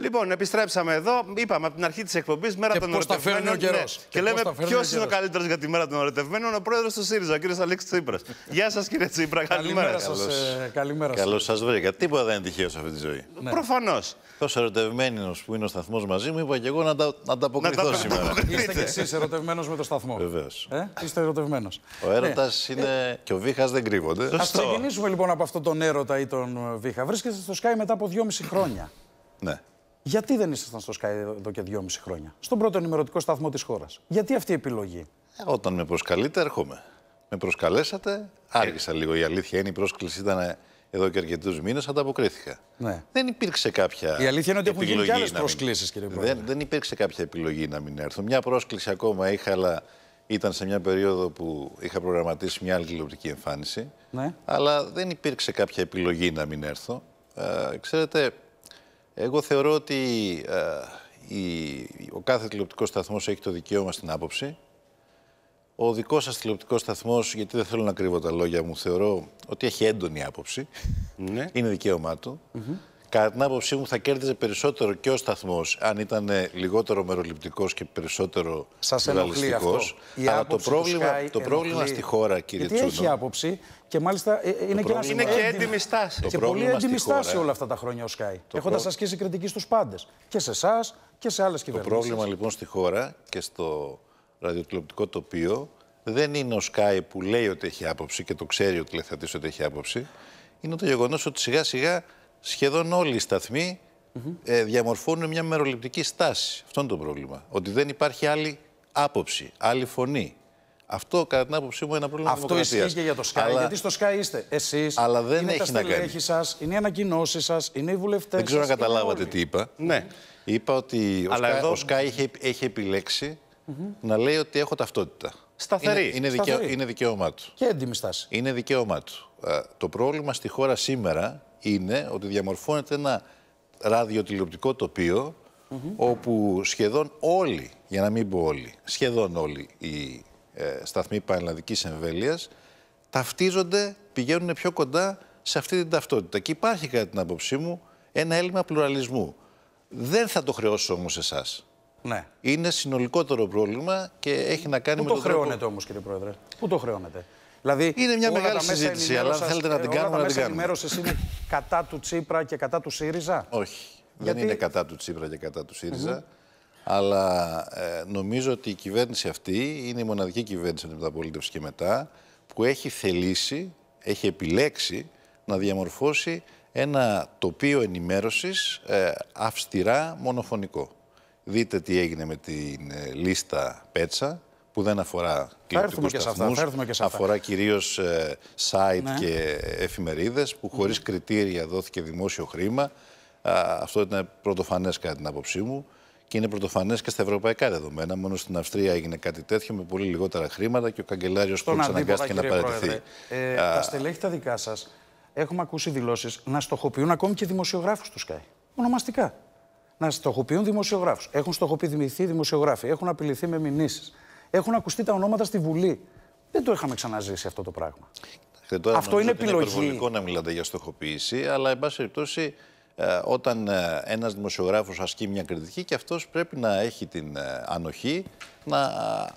Λοιπόν, επιστρέψαμε εδώ. Είπαμε από την αρχή της εκπομπής μέρα και των ερωτευμένων. Ο ναι. Και, και λέμε ποιο είναι ο καλύτερος για τη μέρα των ερωτευμένων, ο πρόεδρος του ΣΥΡΙΖΑ, ο κύριο Αλέξης Τσίπρας. Γεια σας, κύριε Τσίπρα. Καλημέρα σα. Καλημέρα σας. Καλώς σας βρήκα. Τίποτα δεν είναι τυχαίο σε αυτή τη ζωή. Ναι. Προφανώς. Τόσο ερωτευμένος που είναι ο σταθμός μαζί μου, είπα και εγώ να τα ανταποκριθώ σήμερα. Είστε κι εσείς ερωτευμένος με το σταθμό. Βεβαίως. Ε, είστε ερωτευμένος. Ο ναι. έρωτας ε, είναι και ο βήχας δεν κρύβονται. Ας ξεκινήσουμε λοιπόν από αυτό τον έρωτα ή τον βήχα. Βρίσκεστε στο Σκάι μετά από 2,5 χρόνια. Ναι. Γιατί δεν ήσασταν στο Sky εδώ και δυόμιση χρόνια, στον πρώτο ενημερωτικό σταθμό της χώρας. Γιατί αυτή η επιλογή. Ε, όταν με προσκαλείτε, έρχομαι. Με προσκαλέσατε, άργησα λίγο. Η αλήθεια είναι η πρόσκληση ήταν ε, εδώ και αρκετούς μήνες, ανταποκρίθηκα. Ναι. Δεν υπήρξε κάποια. Η αλήθεια είναι ότι έχουν γίνει και άλλε προσκλήσεις, κύριε Πρόεδρε. Δεν, δεν υπήρξε κάποια επιλογή να μην έρθω. Μια πρόσκληση ακόμα είχα, αλλά ήταν σε μια περίοδο που είχα προγραμματίσει μια άλλη τηλεοπτική εμφάνιση. Ναι. Αλλά δεν υπήρξε κάποια επιλογή να μην έρθω. Ε, ξέρετε, εγώ θεωρώ ότι ε, η, ο κάθε τηλεοπτικός σταθμός έχει το δικαίωμα στην άποψη. Ο δικός σας τηλεοπτικός σταθμός, γιατί δεν θέλω να κρύβω τα λόγια μου, θεωρώ ότι έχει έντονη άποψη. Ναι. Είναι δικαίωμά του. Κατά την άποψή μου, θα κέρδιζε περισσότερο και ο σταθμός αν ήταν λιγότερο μεροληπτικός και περισσότερο ρεαλιστικό. Αλλά το πρόβλημα, το πρόβλημα στη χώρα, κύριε Τσούνο. Έχει άποψη. Και μάλιστα ε, ε, είναι, και είναι και έντιμη στάση. και πολύ έντιμη στάση όλα αυτά τα χρόνια ο Σκάι. Έχοντας προ... ασκήσει κριτική στους πάντες. Και σε εσάς και σε άλλες κυβερνήσει. Το πρόβλημα λοιπόν στη χώρα και στο ραδιοτηλεοπτικό τοπίο δεν είναι ο Σκάι που λέει ότι έχει άποψη και το ξέρει ο τηλεθεατής ότι έχει άποψη. Είναι το γεγονός ότι σιγά σιγά σχεδόν όλοι οι σταθμοί ε, διαμορφώνουν μια μεροληπτική στάση. Αυτό είναι το πρόβλημα. Ότι δεν υπάρχει άλλη άποψη, άλλη φωνή. Αυτό, κατά την άποψή μου, είναι ένα πρόβλημα Αυτό ισχύει και για το Sky, γιατί στο Sky είστε εσείς. Αλλά δεν είναι τα να είναι οι ανακοινώσεις σας, είναι οι βουλευτές. Δεν ξέρω αν καταλάβατε τι είπα. Ναι. Είπα ότι ο Sky, έχει, έχει επιλέξει να λέει ότι έχω ταυτότητα. Σταθερή. Είναι, είναι, είναι δικαίωμά του. Και έντιμη στάση. Είναι δικαίωμά του. Ε, το πρόβλημα στη χώρα σήμερα είναι ότι διαμορφώνεται ένα ραδιοτηλεοπτικό τοπίο, όπου σχεδόν όλοι, για να μην πω όλοι, σχεδόν όλοι οι ε, σταθμοί πανελλαδικής εμβέλειας, ταυτίζονται, πηγαίνουν πιο κοντά σε αυτή την ταυτότητα. Και υπάρχει κατά την άποψή μου ένα έλλειμμα πλουραλισμού. Δεν θα το χρεώσω όμως εσάς. Ναι. Είναι συνολικότερο πρόβλημα και έχει να κάνει με το. Πού το χρεώνεται τρόπο... όμως, κύριε Πρόεδρε. Πού το χρεώνεται. Δηλαδή, είναι μια μεγάλη συζήτηση, αλλά αν θέλετε να την κάνουμε, να την κάνουμε. ενημέρωσης είναι κατά του Τσίπρα και κατά του ΣΥΡΙΖΑ. Όχι. Γιατί... Δεν είναι κατά του Τσίπρα και κατά του ΣΥΡΙΖΑ. Αλλά ε, νομίζω ότι η κυβέρνηση αυτή είναι η μοναδική κυβέρνηση από την μεταπολίτευση και μετά που έχει θελήσει, έχει επιλέξει να διαμορφώσει ένα τοπίο ενημέρωσης ε, αυστηρά μονοφωνικό. Δείτε τι έγινε με την ε, λίστα Πέτσα, που δεν αφορά κλιματικούς σταθμούς, και αφορά κυρίως site ναι. και εφημερίδες, που χωρίς ναι. κριτήρια δόθηκε δημόσιο χρήμα. αυτό ήταν πρωτοφανές κατά την άποψή μου και είναι πρωτοφανές και στα ευρωπαϊκά δεδομένα. Μόνο στην Αυστρία έγινε κάτι τέτοιο με πολύ λιγότερα χρήματα και ο καγκελάριος που αναγκάστηκε να παρατηθεί. Ε, Α... Τα στελέχη τα δικά σας έχουμε ακούσει δηλώσεις να στοχοποιούν ακόμη και δημοσιογράφους του ΣΚΑΙ. Ονομαστικά. Να στοχοποιούν δημοσιογράφους. Έχουν στοχοποιηθεί δημοσιογράφοι. Έχουν απειληθεί με μηνύσεις. Έχουν ακουστεί τα ονόματα στη Βουλή. Δεν το είχαμε ξαναζήσει αυτό το πράγμα. αυτό είναι επιλογή. Είναι να μιλάτε για στοχοποίηση, αλλά εν πάση περιπτώσει ε, όταν ε, ένας δημοσιογράφος ασκεί μια κριτική και αυτός πρέπει να έχει την ε, ανοχή να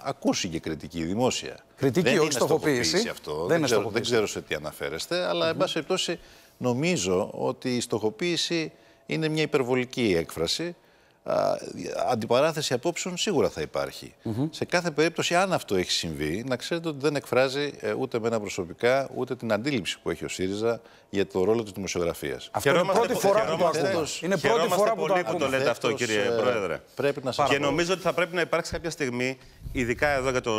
ακούσει και κριτική δημόσια. Κριτική όχι στοχοποίηση. Αυτό. Δεν, είναι ξέρω, δεν ξέρω σε τι αναφέρεστε, αλλά mm -hmm. εν πάση περιπτώσει νομίζω ότι η στοχοποίηση είναι μια υπερβολική έκφραση αντιπαράθεση απόψεων σίγουρα θα υπαρχει Σε κάθε περίπτωση, αν αυτό έχει συμβεί, να ξέρετε ότι δεν εκφράζει ε, ούτε εμένα προσωπικά, ούτε την αντίληψη που έχει ο ΣΥΡΙΖΑ για το ρόλο της δημοσιογραφίας. Αυτό είναι πρώτη φορά που το ακούω. Είναι πρώτη φορά που το που λέτε αυτό, κύριε ε, Πρόεδρε. Πρέπει να σας Και νομίζω ότι θα πρέπει να υπάρξει κάποια στιγμή, ειδικά εδώ για το.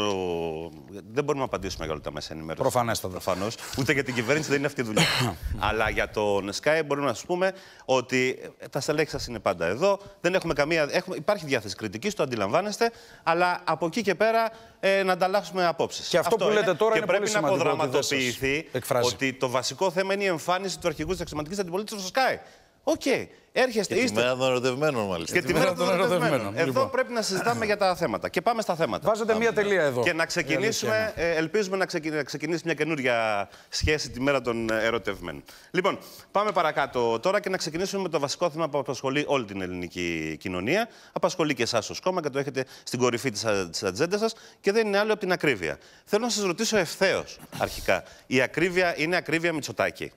Δεν μπορούμε να απαντήσουμε για όλα τα μέσα ενημέρωσης. Προφανέστατα. Προφανώς. Ούτε για την κυβέρνηση δεν είναι αυτή η δουλειά. Αλλά για τον Sky μπορούμε να σου πούμε ότι τα στελέχη σας είναι πάντα εδώ. Δεν έχουμε καμία. Έχουμε, υπάρχει διάθεση κριτική, το αντιλαμβάνεστε. Αλλά από εκεί και πέρα ε, να ανταλλάξουμε απόψεις. Και αυτό, που τώρα είναι πρέπει να αποδραματοποιηθεί ότι το βασικό θέμα είναι η εμφάνιση του αρχηγού της αξιωματική αντιπολίτευσης στο Sky. Οκ. Okay. Έρχεστε. Και τη μέρα των ερωτευμένων, μάλιστα. Και, τη μέρα των ερωτευμένων. Εδώ λοιπόν. πρέπει να συζητάμε για τα θέματα. Και πάμε στα θέματα. Βάζετε μία τελεία εδώ. Και να ξεκινήσουμε, ναι. ε, ελπίζουμε να, ξεκινήσει μια καινούρια σχέση τη μέρα των ε, ερωτευμένων. Λοιπόν, πάμε παρακάτω τώρα και να ξεκινήσουμε με το βασικό θέμα που απασχολεί όλη την ελληνική κοινωνία. Απασχολεί και εσάς ως κόμμα και το έχετε στην κορυφή της ατζέντα σας και δεν είναι άλλο από την ακρίβεια. Θέλω να σας ρωτήσω ευθέως αρχικά. Η ακρίβεια είναι ακρίβεια Μητσοτάκη.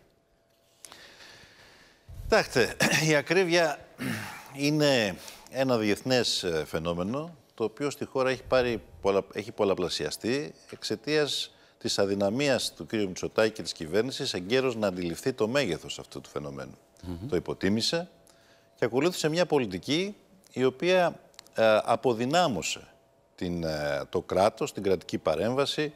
Κοιτάξτε, η ακρίβεια είναι ένα διεθνές ε, φαινόμενο το οποίο στη χώρα έχει, πάρει, έχει πολλαπλασιαστεί εξαιτίας της αδυναμίας του κ. Μητσοτάκη και της κυβέρνησης εγκαίρως να αντιληφθεί το μέγεθος αυτού του φαινομένου. Το υποτίμησε και ακολούθησε μια πολιτική η οποία ε, αποδυνάμωσε την, ε, το κράτος, την κρατική παρέμβαση,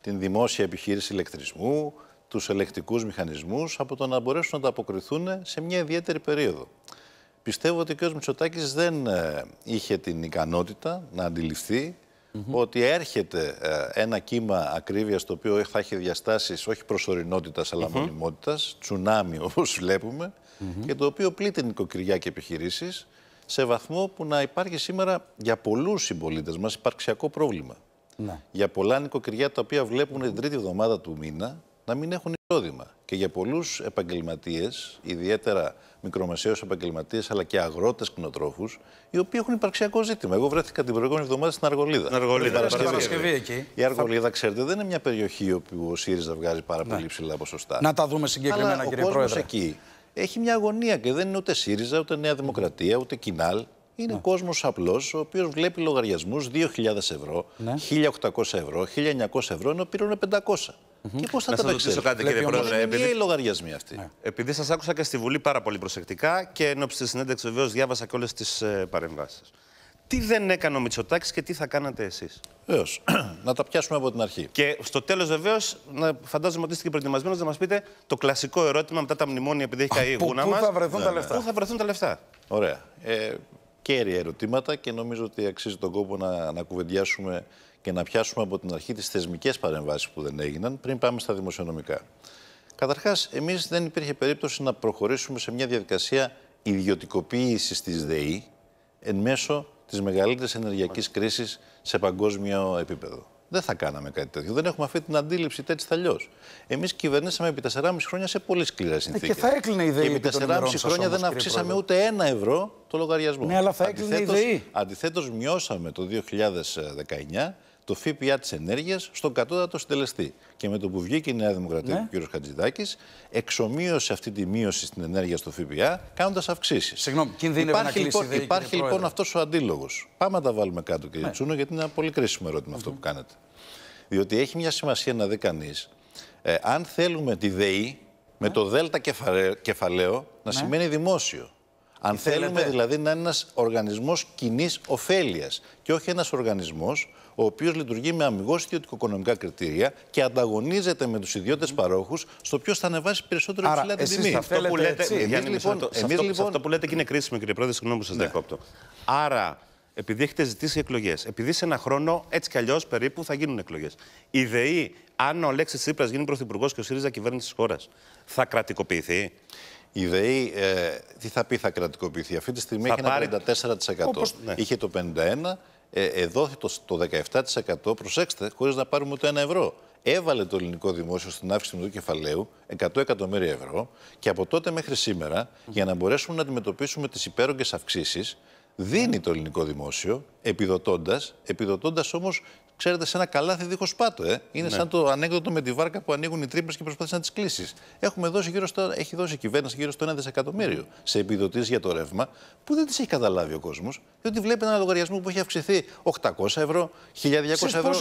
την δημόσια επιχείρηση ηλεκτρισμού, τους ελεκτικούς μηχανισμούς από το να μπορέσουν να τα αποκριθούν σε μια ιδιαίτερη περίοδο. Πιστεύω ότι ο κ. Μητσοτάκης δεν ε, είχε την ικανότητα να αντιληφθεί ότι έρχεται ε, ένα κύμα ακρίβειας το οποίο θα έχει διαστάσεις όχι προσωρινότητας αλλά mm -hmm. μονιμότητας, τσουνάμι όπως βλέπουμε, και το οποίο πλήττει νοικοκυριά και επιχειρήσεις σε βαθμό που να υπάρχει σήμερα για πολλούς συμπολίτες μας υπαρξιακό πρόβλημα. Ναι. Για πολλά νοικοκυριά τα οποία βλέπουν την τρίτη εβδομάδα του μήνα να μην έχουν εισόδημα. Και για πολλούς επαγγελματίες, ιδιαίτερα μικρομεσαίους επαγγελματίες, αλλά και αγρότες κτηνοτρόφους, οι οποίοι έχουν υπαρξιακό ζήτημα. Εγώ βρέθηκα την προηγούμενη εβδομάδα στην Αργολίδα. Στην Αργολίδα, Παρασκευή. Παρασκευή εκεί. Η Αργολίδα, ξέρετε, δεν είναι μια περιοχή όπου ο ΣΥΡΙΖΑ βγάζει πάρα πολύ ναι. ψηλά ποσοστά. Να τα δούμε συγκεκριμένα, αλλά κύριε ο Πρόεδρε. Εκεί έχει μια αγωνία και δεν είναι ούτε ΣΥΡΙΖΑ, ούτε Νέα Δημοκρατία, ούτε Κινάλ. Είναι ναι. κόσμος απλός, ο οποίος βλέπει λογαριασμούς 2.000 ευρώ, ναι. 1.800 ευρώ, 1.900 ευρώ, ενώ πήρωνε 500. Mm-hmm. Και πώς θα να τα ρωτήσω κάτι, κύριε Πρόεδρε. Επειδή... οι λογαριασμοί αυτοί. Ναι. Επειδή σας άκουσα και στη Βουλή πάρα πολύ προσεκτικά και ενώ στη τη συνέντευξη, βεβαίως, διάβασα και όλες τις ε, παρεμβάσεις. Τι δεν έκανε ο Μητσοτάκης και τι θα κάνατε εσείς. Βεβαίως. να τα πιάσουμε από την αρχή. Και στο τέλος, βεβαίως, φαντάζομαι ότι είστε και προετοιμασμένος να μας πείτε το κλασικό ερώτημα μετά τα μνημόνια, επειδή έχει καεί η γούνα μα. Πού θα βρεθούν τα ναι, ναι. λεφτά. Πού θα βρεθούν τα λεφτά. Ωραία. Ε, κέρια ερωτήματα και νομίζω ότι αξίζει τον κόπο να, να κουβεντιάσουμε και να πιάσουμε από την αρχή τις θεσμικές παρεμβάσεις που δεν έγιναν πριν πάμε στα δημοσιονομικά. Καταρχάς, εμείς δεν υπήρχε περίπτωση να προχωρήσουμε σε μια διαδικασία ιδιωτικοποίησης της ΔΕΗ εν μέσω της μεγαλύτερης ενεργειακής κρίσης σε παγκόσμιο επίπεδο δεν θα κάναμε κάτι τέτοιο. Δεν έχουμε αυτή την αντίληψη έτσι θα αλλιώ. Εμείς κυβερνήσαμε επί 4,5 χρόνια σε πολύ σκληρές συνθήκε. και θα έκλεινε η ΔΕΗ. Και επί 4,5 χρόνια δεν αυξήσαμε ούτε ένα ευρώ το λογαριασμό. Ναι, αλλά θα έκλεινε η ΔΕΗ. Αντιθέτως, μειώσαμε το 2019 το ΦΠΑ της ενέργειας στον κατώτατο συντελεστή. Και με το που βγήκε η Νέα Δημοκρατία ναι. και ο κ. Χατζηδάκης, εξομοίωσε αυτή τη μείωση στην ενέργεια στο ΦΠΑ, κάνοντας αυξήσεις. Συγγνώμη, κινδύνευε υπάρχει, να λοιπόν, Υπάρχει λοιπόν αυτός ο αντίλογος. Πάμε να τα βάλουμε κάτω, κ. Ναι. Τσούνο, γιατί είναι ένα πολύ κρίσιμο ερώτημα mm -hmm. αυτό που κάνετε. Διότι έχει μια σημασία να δει κανείς ε, αν θέλουμε τη ΔΕΗ με ναι. το ΔΕΛΤΑ κεφαλαίο να ναι. σημαίνει δημόσιο. Αν θέλουμε δηλαδή να είναι ένας οργανισμός κοινής ωφέλειας και όχι ένας οργανισμός ο οποίος λειτουργεί με αμυγός κριτήρια και ανταγωνίζεται με τους ιδιώτες παρόχους στο ποιο θα ανεβάσει περισσότερο Άρα, υψηλά την τιμή. Αυτό που λέτε, εμείς, λοιπόν, αυτό, εμείς, λοιπόν... αυτό που λέτε και είναι κρίσιμο, κύριε Πρόεδρε, συγγνώμη που σας ναι. διακόπτω. Άρα, επειδή έχετε ζητήσει εκλογές, επειδή σε ένα χρόνο έτσι κι αλλιώς περίπου θα γίνουν εκλογές. Η ΔΕΗ, αν ο Αλέξης Τσίπρας γίνει πρωθυπουργός και ο ΣΥΡΙΖΑ κυβέρνησης της χώρας, θα κρατικοποιηθεί. Η ΔΕΗ, ε, τι θα πει θα κρατικοποιηθεί. Αυτή τη στιγμή θα έχει πάρει... ένα 54%. Όπως... Ναι. Είχε το 51%. Ε, εδώ το, το 17%, προσέξτε, χωρίς να πάρουμε ούτε ένα ευρώ. Έβαλε το ελληνικό δημόσιο στην αύξηση του κεφαλαίου 100 εκατομμύρια ευρώ και από τότε μέχρι σήμερα, για να μπορέσουμε να αντιμετωπίσουμε τις υπέρογγε αυξήσεις, δίνει το ελληνικό δημόσιο, επιδοτώντας, επιδοτώντας όμως ξέρετε, σε ένα καλάθι δίχως πάτο. Ε. Είναι ναι. σαν το ανέκδοτο με τη βάρκα που ανοίγουν οι τρύπες και προσπαθεί να τις κλείσεις. Έχουμε δώσει έχει δώσει η κυβέρνηση γύρω στο 1 δισεκατομμύριο σε επιδοτήσεις για το ρεύμα, που δεν τις έχει καταλάβει ο κόσμος. Διότι βλέπει ένα λογαριασμό που έχει αυξηθεί 800 ευρώ, 1200 ευρώ,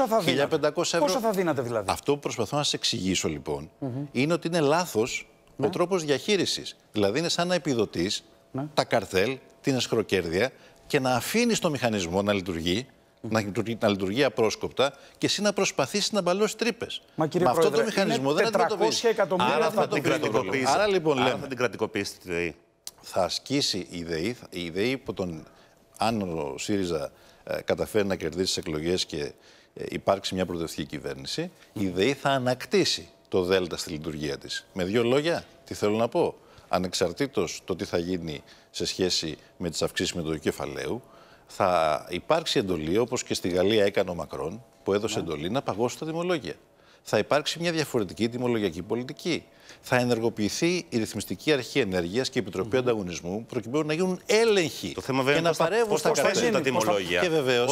1500 ευρώ. πόσο θα δίνατε δηλαδή. Αυτό που προσπαθώ να σα εξηγήσω λοιπόν είναι ότι είναι λάθος ναι. ο τρόπος διαχείρισης. Δηλαδή είναι σαν να επιδοτείς ναι. τα καρτέλ, την εσχροκέρδεια και να αφήνεις το μηχανισμό να λειτουργεί να, λειτουργεί, να λειτουργεί απρόσκοπτα και εσύ να προσπαθήσεις να μπαλώσεις τρύπες. Μα κύριε Με Πρόεδρε, αυτό το μηχανισμό δεν αντιμετωπίζεις. εκατομμύρια Άρα θα, την κρατικοποιήσεις. Άρα λοιπόν Άρα λέμε. θα την κρατικοποιήσεις τη ΔΕΗ. Θα ασκήσει η ΔΕΗ, η ΔΕΗ που τον, αν ο ΣΥΡΙΖΑ ε, καταφέρει να κερδίσει τις εκλογές και ε, υπάρξει μια πρωτευτική κυβέρνηση, mm. η ΔΕΗ θα ανακτήσει το ΔΕΛΤΑ στη λειτουργία της. Με δύο λόγια, τι θέλω να πω. Ανεξαρτήτως το τι θα γίνει σε σχέση με τις αυξήσεις με το κεφαλαίου, θα υπάρξει εντολή, όπως και στη Γαλλία έκανε ο Μακρόν, που έδωσε ναι. εντολή να παγώσει τα τιμολόγια. Θα υπάρξει μια διαφορετική τιμολογιακή πολιτική. Θα ενεργοποιηθεί η Ρυθμιστική Αρχή Ενέργειας και η Επιτροπή Ανταγωνισμού προκειμένου να γίνουν έλεγχοι. Το θέμα να παρεύουν στα τα τιμολόγια. Και βεβαίως,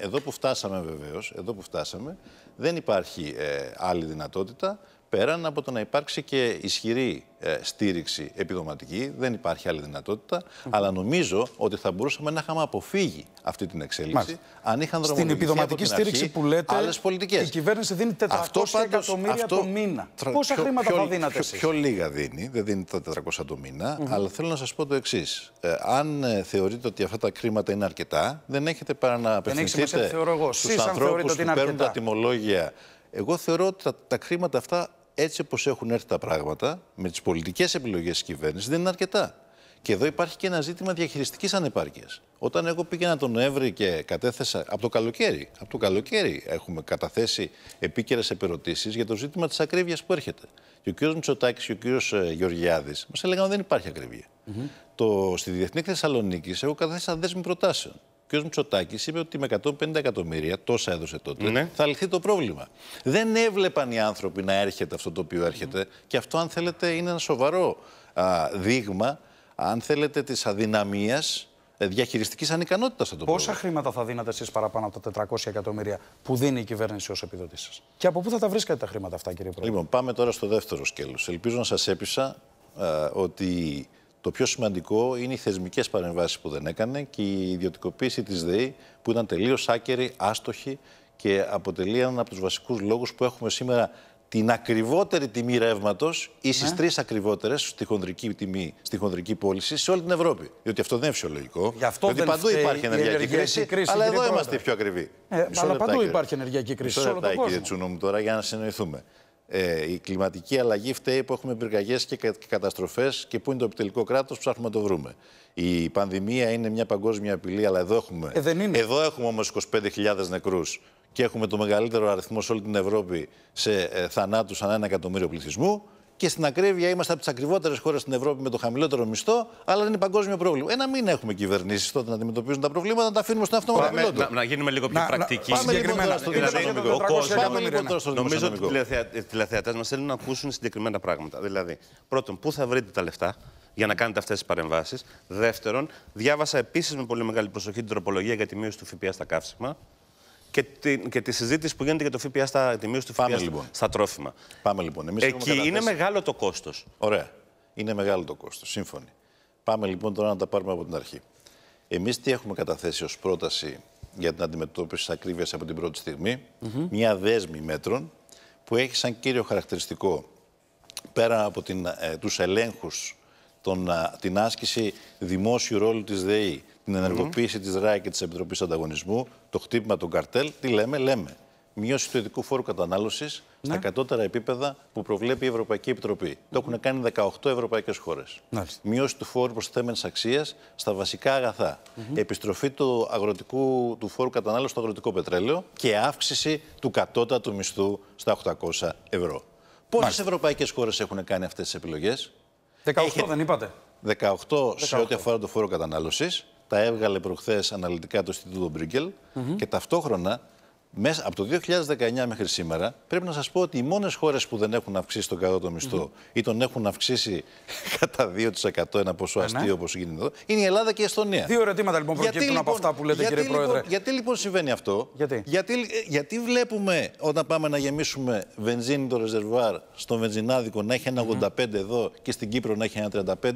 εδώ που φτάσαμε, βεβαίως, εδώ που φτάσαμε, δεν υπάρχει ε, άλλη δυνατότητα πέραν από το να υπάρξει και ισχυρή ε, στήριξη επιδοματική, δεν υπάρχει άλλη δυνατότητα, αλλά νομίζω ότι θα μπορούσαμε να είχαμε αποφύγει αυτή την εξέλιξη αν είχαν δρομολογηθεί Στην επιδοματική από στήριξη που λέτε, άλλες πολιτικές. η κυβέρνηση δίνει 400 αυτό εκατομμύρια το μήνα. Πόσα πιο, χρήματα πιο, θα δίνατε πιο, εσείς. πιο λίγα δίνει, δεν δίνει τα 400 το μήνα, αλλά θέλω να σας πω το εξής. Ε, αν ε, θεωρείτε ότι αυτά τα χρήματα είναι αρκετά, δεν έχετε παρά να απευθυνθείτε στους ανθρώπους που παίρνουν τα τιμολόγια. Εγώ θεωρώ ότι τα χρήματα αυτά έτσι όπως έχουν έρθει τα πράγματα, με τις πολιτικές επιλογές της κυβέρνησης, δεν είναι αρκετά. Και εδώ υπάρχει και ένα ζήτημα διαχειριστικής ανεπάρκειας. Όταν εγώ πήγαινα τον Νοέμβρη και κατέθεσα. Από το καλοκαίρι, από το καλοκαίρι έχουμε καταθέσει επίκαιρες επερωτήσεις για το ζήτημα της ακρίβειας που έρχεται. Και ο κ. Μητσοτάκης και ο κ. Ε, Γεωργιάδης μας έλεγαν ότι δεν υπάρχει ακρίβεια. το, στη Διεθνή Θεσσαλονίκη, εγώ κατέθεσα δέσμη προτάσεων ο ο Μητσοτάκης είπε ότι με 150 εκατομμύρια, τόσα έδωσε τότε, ναι. θα λυθεί το πρόβλημα. Δεν έβλεπαν οι άνθρωποι να έρχεται αυτό το οποίο έρχεται. Και αυτό, αν θέλετε, είναι ένα σοβαρό α, δείγμα, αν θέλετε, της αδυναμίας ε, διαχειριστικής ανικανότητας Πόσα χρήματα θα δίνατε εσείς παραπάνω από τα 400 εκατομμύρια που δίνει η κυβέρνηση ως επιδότηση. Και από πού θα τα βρίσκατε τα χρήματα αυτά, κύριε Πρόεδρε. Λοιπόν, πάμε τώρα στο δεύτερο σκέλος. Ελπίζω να σας έπεισα ότι το πιο σημαντικό είναι οι θεσμικές παρεμβάσεις που δεν έκανε και η ιδιωτικοποίηση της ΔΕΗ που ήταν τελείως άκερη, άστοχη και αποτελεί έναν από τους βασικούς λόγους που έχουμε σήμερα την ακριβότερη τιμή ρεύματος ή στι ναι. τρεις ακριβότερες στη χονδρική τιμή, στη χονδρική πώληση σε όλη την Ευρώπη. Διότι αυτό δεν είναι φυσιολογικό. Γι' αυτό δηλαδή παντού υπάρχει ενεργειακή, κρίση, κρίση, Αλλά εδώ είμαστε οι πιο ακριβοί. Ε, αλλά παντού υπάρχει ενεργειακή κρίση. Μισό λεπτά, κύριε Τσούνο τώρα για να συνοηθούμε. Ε, η κλιματική αλλαγή φταίει που έχουμε πυρκαγιές και καταστροφές και πού είναι το επιτελικό κράτος, ψάχνουμε να το βρούμε. Η πανδημία είναι μια παγκόσμια απειλή, αλλά εδώ έχουμε, ε, Εδώ έχουμε όμως 25.000 νεκρούς και έχουμε το μεγαλύτερο αριθμό σε όλη την Ευρώπη σε ε, θανάτους ανά ένα εκατομμύριο πληθυσμού και στην ακρίβεια είμαστε από τις ακριβότερες χώρες στην Ευρώπη με το χαμηλότερο μισθό, αλλά είναι παγκόσμιο πρόβλημα. Ένα ε, μην έχουμε κυβερνήσεις τότε να αντιμετωπίζουν τα προβλήματα, να τα αφήνουμε στον αυτόματο πιλότο. Να, να γίνουμε λίγο πιο να, πρακτικοί. πάμε λοιπόν τώρα δημοσιονομικό. Νομίζω ότι οι τηλεθεατές μας θέλουν να ακούσουν συγκεκριμένα πράγματα. Δηλαδή, πρώτον, πού θα βρείτε τα λεφτά για να κάνετε αυτές τις παρεμβάσεις. Δεύτερον, διάβασα επίσης με πολύ μεγάλη προσοχή την τροπολογία για τη μείωση του ΦΠΑ στα καύσιμα και τη, και τη συζήτηση που γίνεται για το ΦΠΑ στα, τη του ΦΠΑ λοιπόν. στα τρόφιμα. Πάμε λοιπόν. Εμείς Εκεί είναι μεγάλο το κόστος. Ωραία. Είναι μεγάλο το κόστος. Σύμφωνοι. Πάμε λοιπόν τώρα να τα πάρουμε από την αρχή. Εμείς τι έχουμε καταθέσει ως πρόταση για την αντιμετώπιση της ακρίβειας από την πρώτη στιγμή. Mm -hmm. Μια δέσμη μέτρων που έχει σαν κύριο χαρακτηριστικό πέρα από ε, τους ελέγχους τον, την άσκηση δημόσιου ρόλου της ΔΕΗ την ενεργοποίηση mm -hmm. της ΡΑΕ και της Επιτροπής Ανταγωνισμού, το χτύπημα των καρτέλ, τι λέμε, λέμε. Μείωση του ειδικού φόρου κατανάλωσης στα ναι. κατώτερα επίπεδα που προβλέπει η Ευρωπαϊκή Επιτροπή. Mm -hmm. Το έχουν κάνει 18 ευρωπαϊκές χώρες. Μείωση του φόρου προστιθέμενη αξίας στα βασικά αγαθά. Mm -hmm. Επιστροφή του, αγροτικού, του φόρου κατανάλωσης στο αγροτικό πετρέλαιο και αύξηση του κατώτατου μισθού στα 800 ευρώ. Πόσες ευρωπαϊκές χώρες έχουν κάνει αυτές τις επιλογές, 18 δεν είπατε. 18, 18. σε ό,τι αφορά το φόρο κατανάλωσης τα έβγαλε προχθές αναλυτικά το Ινστιτούτο Μπρίγκελ mm και ταυτόχρονα μέσα, από το 2019 μέχρι σήμερα, πρέπει να σας πω ότι οι μόνες χώρες που δεν έχουν αυξήσει τον κατώτατο μισθό ή τον έχουν αυξήσει κατά 2% ένα ποσό mm -hmm. όπως γίνεται εδώ, είναι η Ελλάδα και η Εστονία. Δύο ερωτήματα λοιπόν προκύπτουν λοιπόν, από αυτά που λέτε, κύριε λοιπόν- Πρόεδρε. Λοιπόν, γιατί λοιπόν συμβαίνει αυτό, γιατί. Ε, γιατί, βλέπουμε όταν πάμε να γεμίσουμε βενζίνη το ρεζερβουάρ στο βενζινάδικο να έχει ένα 85 εδώ και στην Κύπρο να έχει ένα 35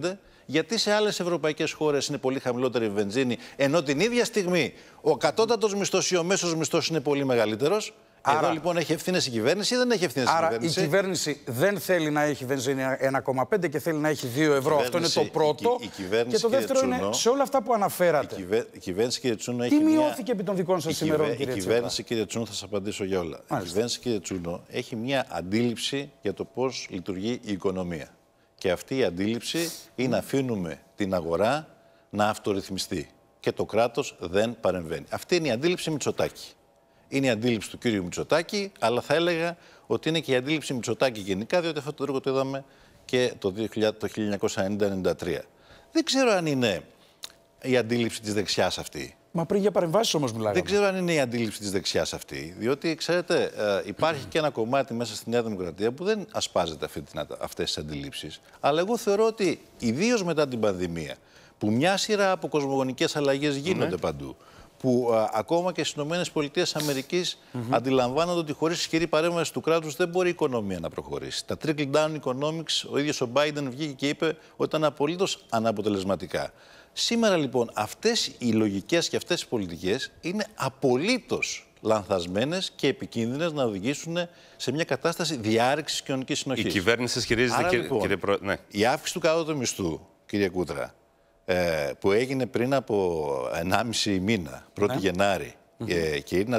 γιατί σε άλλες ευρωπαϊκές χώρες είναι πολύ χαμηλότερη η βενζίνη, ενώ την ίδια στιγμή ο κατώτατος μισθός ή ο μέσος μισθός είναι πολύ μεγαλύτερος. Άρα, Εδώ λοιπόν έχει ευθύνες η κυβέρνηση ή δεν έχει ευθύνες η κυβέρνηση. Άρα η κυβέρνηση δεν θέλει να έχει βενζίνη 1,5 και θέλει να έχει 2 ευρώ. Αυτό είναι το πρώτο. Η, η, και το δεύτερο είναι σε όλα αυτά που αναφέρατε. Η, κυβε, κυβέρνηση, κύριε Τσούνο, έχει. Τι μειώθηκε μια... επί των δικών σας ημερών, κύριε Η κυβέρνηση, κύριε Τσούνο, θα σας απαντήσω για όλα. Μάλιστα. Η κυβέρνηση, κύριε Τσούνο, έχει μια αντίληψη για το πώς λειτουργεί η οικονομία. Και αυτή η αντίληψη είναι αφήνουμε την αγορά να αυτορυθμιστεί και το κράτος δεν παρεμβαίνει. Αυτή είναι η αντίληψη Μητσοτάκη. Είναι η αντίληψη του κύριου Μητσοτάκη, αλλά θα έλεγα ότι είναι και η αντίληψη Μητσοτάκη γενικά, διότι αυτό το έργο το είδαμε και το, το 1993. Δεν ξέρω αν είναι η αντίληψη της δεξιάς αυτή. Μα πριν για παρεμβάσεις όμως μιλάγαμε. Δεν ξέρω αν είναι η αντίληψη της δεξιάς αυτή. Διότι, ξέρετε, ε, υπάρχει και ένα κομμάτι μέσα στη Νέα Δημοκρατία που δεν ασπάζεται αυτές τις αντιλήψεις. Αλλά εγώ θεωρώ ότι ιδίως μετά την πανδημία, που μια σειρά από κοσμογονικές αλλαγές ναι. γίνονται παντού, που ε, ακόμα και στις ΗΠΑ αντιλαμβάνονται ότι χωρίς ισχυρή παρέμβαση του κράτους δεν μπορεί η οικονομία να προχωρήσει. Τα trickle down economics, ο ίδιος ο Biden βγήκε και είπε ότι ήταν απολύτως αναποτελεσματικά. Σήμερα λοιπόν αυτές οι λογικές και αυτές οι πολιτικές είναι απολύτως λανθασμένες και επικίνδυνες να οδηγήσουν σε μια κατάσταση διάρρηξης κοινωνικής συνοχής. Η κυβέρνηση ισχυρίζεται, κύριε, λοιπόν, ναι. η αύξηση του κατώτου μισθού, κύριε Κούτρα, ε, που έγινε πριν από 1,5 μήνα, 1η ναι. Γενάρη, ε, και είναι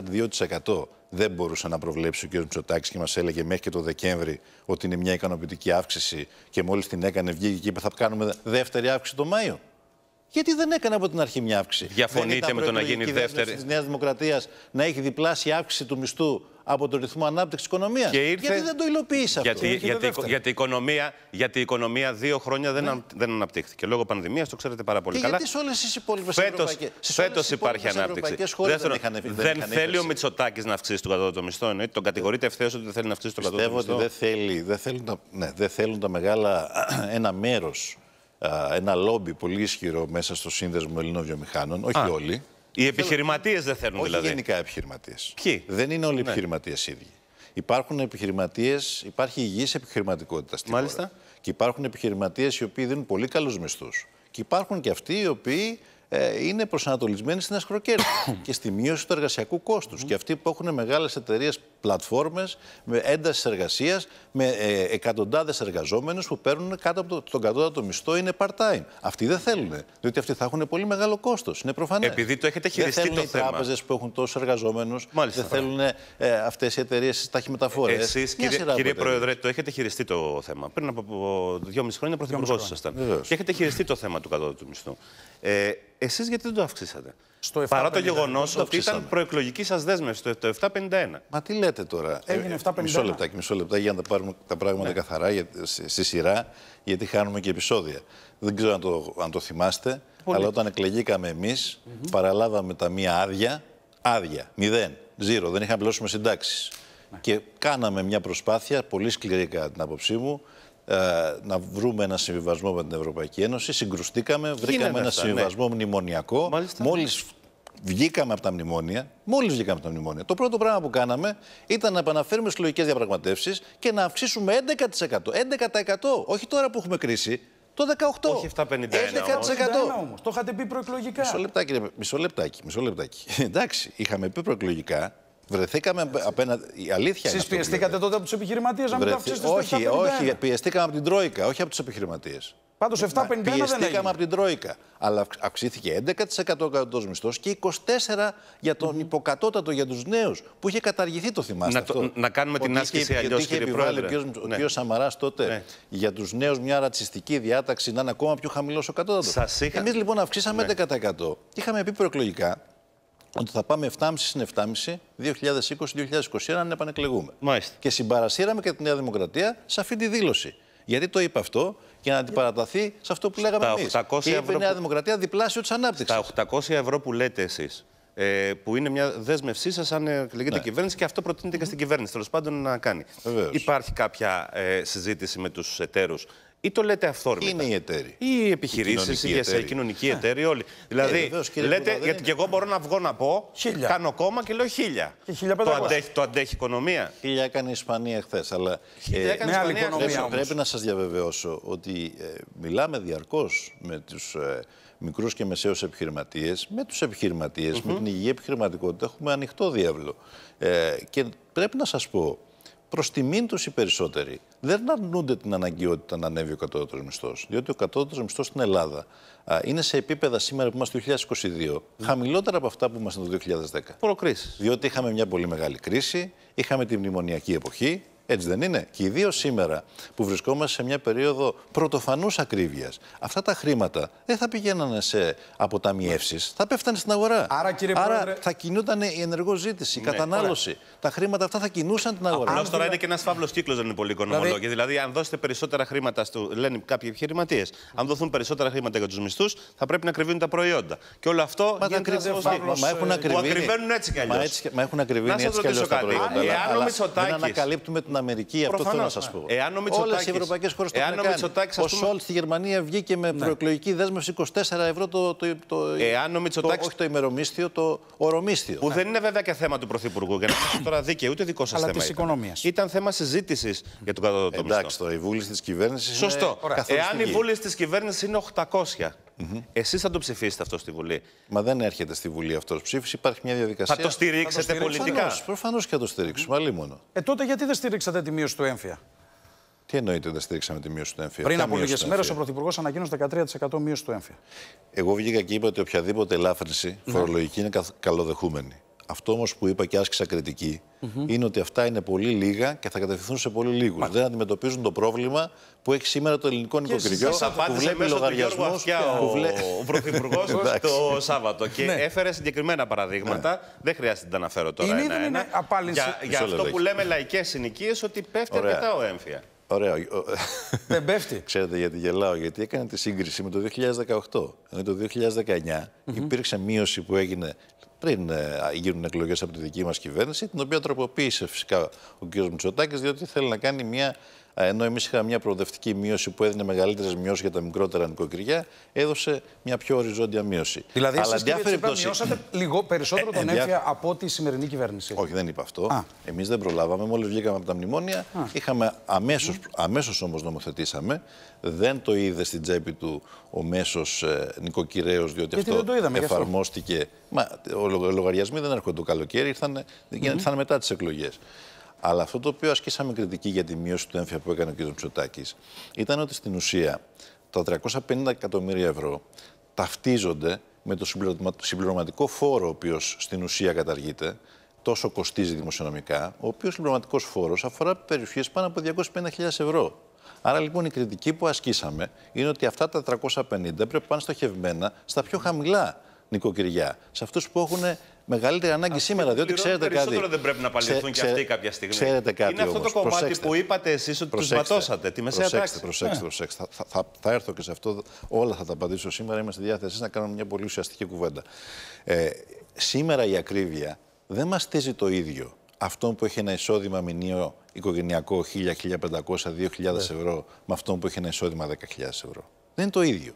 2%, δεν μπορούσε να προβλέψει ο κ. Μητσοτάκης και μας έλεγε μέχρι και το Δεκέμβρη ότι είναι μια ικανοποιητική αύξηση και μόλις την έκανε βγήκε και είπε θα κάνουμε δεύτερη αύξηση το Μάιο. Γιατί δεν έκανε από την αρχή μια αύξηση. Διαφωνείτε με το να γίνει δεύτερη. Της Νέας Δημοκρατίας να έχει διπλάσια αύξηση του μισθού από τον ρυθμό ανάπτυξης οικονομία. Ήρθε... Γιατί δεν το υλοποίησε αυτό. Γιατί, γιατί, γιατί, η οικονομία, γιατί η οικονομία δύο χρόνια δεν, ναι. αν, δεν αναπτύχθηκε. Λόγω πανδημίας το ξέρετε πάρα πολύ και καλά. Γιατί σε όλες τις υπόλοιπες χώρε. Φέτο υπάρχει ανάπτυξη. Δεύτερο, δεν, είχαν, δεν, δεν θέλει ο Μητσοτάκης να αυξήσει το κατώτατο μισθό. Εννοείται. Τον κατηγορείται ευθέως ότι δεν θέλει να αυξήσει το κατώτατο μισθό. Πιστεύω ότι δεν θέλει. δεν θέλουν τα ναι, μεγάλα ένα μέρος ένα λόμπι πολύ ισχυρό μέσα στο σύνδεσμο Ελλήνων βιομηχάνων. Όχι όλοι. Οι επιχειρηματίες δεν θέλουν όχι δηλαδή. Γενικά επιχειρηματίες. Ποιοι. Δεν είναι όλοι οι ναι. επιχειρηματίες ίδιοι. Υπάρχουν επιχειρηματίες, υπάρχει υγιής επιχειρηματικότητα στην Μάλιστα. Και υπάρχουν επιχειρηματίες οι οποίοι δίνουν πολύ καλούς μισθούς. Και υπάρχουν και αυτοί οι οποίοι ε, είναι προσανατολισμένοι στην ασχροκέρδη. και στη μείωση του εργασιακού κόστους. Και αυτοί που έχουν μεγάλες εταιρείες πλατφόρμες με έντασης εργασίας, με ε, εκατοντάδες εργαζόμενους που παίρνουν κάτω από τον κατώτατο μισθό είναι part-time. Αυτοί δεν θέλουν, διότι αυτοί θα έχουν πολύ μεγάλο κόστος. Είναι προφανές. Επειδή το έχετε χειριστεί δεν το θέμα. Δεν θέλουν οι τράπεζες που έχουν τόσους εργαζόμενους, δεν θέλουν ε, αυτές οι εταιρείες στις ταχυμεταφορές. Εσείς, κύριε, κύριε Πρόεδρε, το έχετε χειριστεί το θέμα. Πριν από δυόμιση χρόνια πρωθυπουργό ήσασταν. Και έχετε χειριστεί το θέμα του κατώτατου μισθού. Ε, Εσείς γιατί δεν το αυξήσατε. Στο Παρά το γεγονό ότι ήταν προεκλογική σας δέσμευση το 751. Μα τι λέτε τώρα. Ε, Έγινε 751. Μισό λεπτάκι, μισό λεπτά για να τα πάρουμε τα πράγματα ναι. καθαρά στη σειρά, γιατί χάνουμε και επεισόδια. Δεν ξέρω αν το, αν το θυμάστε, αλλά όταν εκλεγήκαμε εμείς, παραλάβαμε τα μία άδεια. Άδεια, μηδέν, ζήρο, δεν είχαμε πληρώσουμε συντάξεις. Ναι. Και κάναμε μια προσπάθεια, πολύ σκληρή κατά την άποψή μου, ε, να βρούμε ένα συμβιβασμό με την Ευρωπαϊκή Ένωση. Συγκρουστήκαμε, βρήκαμε ένα ναι. συμβιβασμό μνημονιακό. μόλις βγήκαμε από τα μνημόνια, μόλις βγήκαμε από τα μνημόνια, το πρώτο πράγμα που κάναμε ήταν να επαναφέρουμε λογικές διαπραγματεύσεις και να αυξήσουμε 11%. 11%. Όχι τώρα που έχουμε κρίση, το 18. Όχι 751. 11%. Όμως. Το είχατε πει προεκλογικά. Μισό λεπτάκι, μισό λεπτάκι. Μισό λεπτάκι. Εντάξει, είχαμε πει προεκλογικά Βρεθήκαμε απέναντι. Η αλήθεια Εσείς είναι. Εσεί πιεστήκατε τότε από τους επιχειρηματίες να μην τα Όχι, όχι. Πιεστήκαμε από την Τρόικα, όχι από τους επιχειρηματίες. Πάντως 7,50 δεν έγινε. Πιεστήκαμε από την Τρόικα. Αλλά αυξήθηκε 11% ο κατώτατος μισθός και 24% για τον mm -hmm. υποκατώτατο για τους νέους που είχε καταργηθεί το θυμάστε. Να, αυτό. να, να κάνουμε την άσκηση αλλιώ, κύριε Πρόεδρε. Ο ναι. κ. Σαμαράς τότε ναι. για τους νέους μια ρατσιστική διάταξη να είναι ακόμα πιο χαμηλός ο κατώτατος. Είχα... Εμείς λοιπόν αυξήσαμε 10%. Ναι. είχαμε πει προεκλογικά ότι θα πάμε 7,5 συν 7,5 2020-2021 να επανεκλεγούμε. Μάλιστα. Και συμπαρασύραμε και τη Νέα Δημοκρατία σε αυτή τη δήλωση. Γιατί το είπε αυτό για να αντιπαραταθεί σε αυτό που λέγαμε εμείς. Ή Και είπε η Νέα Δημοκρατία διπλάσιο της ανάπτυξης. Τα 800 ευρώ που λέτε εσείς, ε, που είναι μια δέσμευσή σας αν ε, εκλεγείτε ναι. κυβέρνηση και αυτό προτείνεται και στην κυβέρνηση τέλος πάντων να κάνει. Βεβαίως. Υπάρχει κάποια ε, συζήτηση με τους εταίρους ή το λέτε αυθόρμητα. Είναι οι εταίροι. Ή οι επιχειρήσει, οι, η οι κοινωνικοί ναι. εταίροι, όλοι. Ε, δηλαδή, λέτε, γιατί και εγώ ναι. μπορώ να βγω να πω, χίλια. κάνω κόμμα και λέω χίλια. το, αντέχει, το αντέχει οικονομία. Χίλια έκανε η Ισπανία χθες. Αλλά ε, Ισπανία οικονομία, Πρέπει να σας διαβεβαιώσω ότι ε, μιλάμε διαρκώς με τους. Ε, μικρούς και μεσαίους επιχειρηματίες, με τους επιχειρηματίες, mm -hmm. με την υγιή επιχειρηματικότητα, έχουμε ανοιχτό διάβλο. Ε, και πρέπει να σας πω προς τιμήν τους οι περισσότεροι δεν αρνούνται την αναγκαιότητα να ανέβει ο κατώτατος μισθός. Διότι ο κατώτατος μισθός στην Ελλάδα α, είναι σε επίπεδα σήμερα που είμαστε το 2022 χαμηλότερα από αυτά που ήμασταν το 2010. Προκρίσεις. Διότι είχαμε μια πολύ μεγάλη κρίση, είχαμε τη μνημονιακή εποχή, έτσι δεν είναι. Και ιδίω σήμερα που βρισκόμαστε σε μια περίοδο πρωτοφανούς ακρίβειας, αυτά τα χρήματα δεν θα πηγαίνανε σε αποταμιεύσεις, θα πέφτανε στην αγορά. Άρα, κύριε Άρα θα κινούταν η ενεργό ζήτηση, η ναι, κατανάλωση. Τα χρήματα αυτά θα κινούσαν την αγορά. Απλώς τώρα είναι και ένας φαύλος κύκλος, δεν είναι πολύ οικονομολόγοι. Δηλαδή-, δηλαδή... αν δώσετε περισσότερα χρήματα, στο... λένε κάποιοι επιχειρηματίες, αν δοθούν περισσότερα χρήματα για τους μισθούς, θα πρέπει να κρυβίνουν τα προϊόντα. Και όλο αυτό μα γίνεται Μα έχουν ακριβήνει έτσι κι αλλιώ. Μα έχουν ακριβήνει έτσι κι αλλιώς τα προϊόντα. Ε, ανακαλύπτουμε την Αμερική, αυτό θέλω να σα πω. Εάν ο Όλες οι ευρωπαϊκές χώρες το έχουν κάνει. Ο Σόλτ στη Γερμανία βγήκε με ναι. προεκλογική δέσμευση 24 ευρώ το, το, το, εάν ο το, όχι το ημερομίσθιο, το ορομίσθιο. Που δεν είναι βέβαια και θέμα του Πρωθυπουργού, για να είμαστε τώρα δίκαιο ούτε δικό σας θέμα. Αλλά τη οικονομίας. Ήταν θέμα συζήτησης για το κατώτατο μισθό. Εντάξει, η βούληση της κυβέρνησης. Σωστό. Εάν η βούληση της κυβέρνησης είναι 800 mm Εσείς θα το ψηφίσετε αυτό στη Βουλή. Μα δεν έρχεται στη Βουλή αυτός ψήφιση υπάρχει μια διαδικασία. Θα το στηρίξετε πολιτικά. Προφανώς και θα το στηρίξουμε, αλλή Ε, τότε γιατί δεν στηρίξατε τη μείωση του έμφυα. Τι εννοείται δεν στηρίξαμε τη μείωση του έμφυα. Πριν από λίγε μέρε ο Πρωθυπουργός ανακοίνωσε 13% μείωση του έμφυα. Εγώ βγήκα και είπα ότι οποιαδήποτε ελάφρυνση ναι. είναι καλοδεχούμενη. Αυτό όμως που είπα και άσκησα κριτική, είναι ότι αυτά είναι πολύ λίγα και θα κατευθυνθούν σε πολύ λίγους. Δεν αντιμετωπίζουν το πρόβλημα που έχει σήμερα το ελληνικό νοικοκυριό. Που βλέπει λογαριασμό Ο, βλέ... ο πρωθυπουργός το Σάββατο. Και ναι. έφερε συγκεκριμένα παραδείγματα. Ναι. Δεν χρειάζεται να τα αναφέρω τώρα ένα-ένα. Για αυτό που λέμε λαϊκές συνοικίες, ότι πέφτει αρκετά ο έμφυα. Ωραία. Δεν πέφτει. Ξέρετε γιατί γελάω, γιατί έκανε τη σύγκριση με το 2018. Ενώ το 2019 mm υπήρξε μείωση που έγινε πριν ε, γίνουν εκλογές από τη δική μας κυβέρνηση, την οποία τροποποίησε φυσικά ο κ. Μητσοτάκης, διότι θέλει να κάνει μια ενώ εμείς είχαμε μια προοδευτική μείωση που έδινε μεγαλύτερες μειώσεις για τα μικρότερα νοικοκυριά, έδωσε μια πιο οριζόντια μείωση. Δηλαδή, Αλλά εσείς, κύριε μειώσατε λίγο περισσότερο τον έφια από τη σημερινή κυβέρνηση. Όχι, δεν είπα αυτό. Εμείς δεν προλάβαμε. Μόλις βγήκαμε από τα μνημόνια, είχαμε αμέσως όμως νομοθετήσαμε. Δεν το είδε στην τσέπη του ο μέσος ε, νοικοκυρέος, διότι αυτό εφαρμόστηκε. Μα, οι λογαριασμοί δεν έρχονται το καλοκαίρι, ήρθαν, mm -hmm. ήρθαν μετά τις εκλογές. Αλλά αυτό το οποίο ασκήσαμε κριτική για τη μείωση του έμφυα που έκανε ο κ. Μητσοτάκη ήταν ότι στην ουσία τα 350 εκατομμύρια ευρώ ταυτίζονται με το συμπληρωματικό φόρο, ο οποίος στην ουσία καταργείται, τόσο κοστίζει δημοσιονομικά, ο οποίος συμπληρωματικός φόρος αφορά περιουσίε πάνω από 250.000 ευρώ. Άρα λοιπόν η κριτική που ασκήσαμε είναι ότι αυτά τα 350 πρέπει να πάνε στοχευμένα στα πιο χαμηλά νοικοκυριά, σε αυτούς που έχουν μεγαλύτερη ανάγκη σήμερα. Διότι ξέρετε κάτι. δεν πρέπει να παλιωθούν και αυτοί κάποια στιγμή. Ξέρετε κάτι. Είναι όμως. αυτό το κομμάτι προσέξτε. που είπατε εσείς ότι τους ματώσατε. τη μεσαία προσέξτε, τάξη. Προσέξτε, προσέξτε. θα, θα, θα, έρθω και σε αυτό. Όλα θα τα απαντήσω σήμερα. Είμαστε στη διάθεσή να κάνουμε μια πολύ ουσιαστική κουβέντα. Ε, σήμερα η ακρίβεια δεν μαστίζει το ίδιο αυτόν που έχει ένα εισόδημα μηνύο οικογενειακό 1.000, 1.500, 2.000 ευρώ με αυτόν που έχει ένα εισόδημα 10.000 ευρώ. Δεν είναι το ίδιο.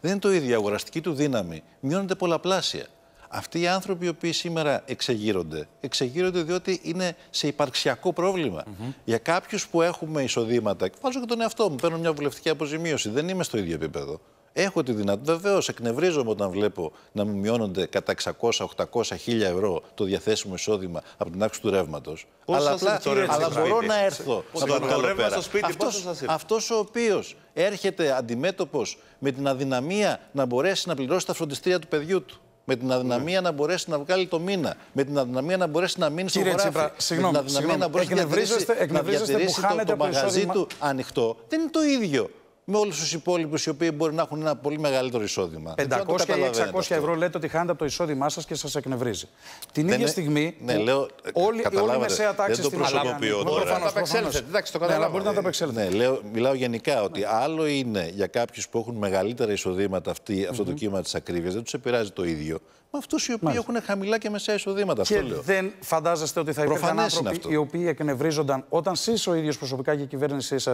Δεν είναι το ίδιο. Η αγοραστική του δύναμη μειώνεται πολλαπλάσια. Αυτοί οι άνθρωποι οι οποίοι σήμερα εξεγείρονται, εξεγείρονται διότι είναι σε υπαρξιακό πρόβλημα. Για κάποιους που έχουμε εισοδήματα, βάζω και τον εαυτό μου, παίρνω μια βουλευτική αποζημίωση, δεν είμαι στο ίδιο επίπεδο. Έχω τη δυνατότητα. Βεβαίως, εκνευρίζομαι όταν βλέπω να μου μειώνονται κατά 600, 800, 1000 ευρώ το διαθέσιμο εισόδημα από την άξιση του ρεύματος. Αλλά, απλά, το ρεύμα αλλά μπορώ να έρθω από το, το στο ο οποίος έρχεται αντιμέτωπος με την αδυναμία να μπορέσει να πληρώσει τα φροντιστήρια του παιδιού του με την αδυναμία ναι. να μπορέσει να βγάλει το μήνα, με την αδυναμία να μπορέσει να μείνει στο χωράφι, με την αδυναμία να μπορέσει να διατηρήσει το μαγαζί του ανοιχτό. Δεν είναι το ίδιο με όλους τους υπόλοιπους οι οποίοι μπορεί να έχουν ένα πολύ μεγαλύτερο εισόδημα. 500 ή 600 ευρώ λέτε ότι χάνετε από το εισόδημά σας και σας εκνευρίζει. Την ίδια στιγμή. Ναι, λέω. Όλοι, η μεσαία τάξη Δεν το προσωποποιώ τώρα. Να Εντάξει, το ναι, καταλάβατε. μπορείτε να το απεξέλθετε. Ναι, μιλάω γενικά ότι άλλο είναι για κάποιους που έχουν μεγαλύτερα εισοδήματα αυτό το κύμα της ακρίβειας, δεν τους επηρεάζει το ίδιο με αυτούς οι οποίοι έχουν χαμηλά και μεσαία εισοδήματα. Και αυτό λέω. δεν φαντάζεστε ότι θα υπήρχαν άνθρωποι οι οποίοι εκνευρίζονταν όταν εσείς ο ίδιος προσωπικά και η κυβέρνησή σας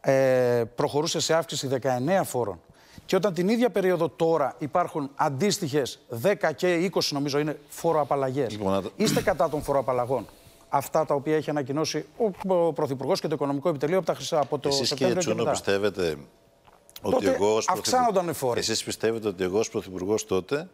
ε, προχωρούσε σε αύξηση 19 φόρων. Και όταν την ίδια περίοδο τώρα υπάρχουν αντίστοιχες 10 και 20, νομίζω είναι φοροαπαλλαγές. Λοιπόν, Είστε κατά των φοροαπαλλαγών. Αυτά τα οποία έχει ανακοινώσει ο Πρωθυπουργός και το Οικονομικό Επιτελείο από τα Χρυσά. Από το Εσείς κύριε Τσούνο, πιστεύετε ότι εγώ Εσείς πιστεύετε ότι εγώ ως Πρωθυπουργός τότε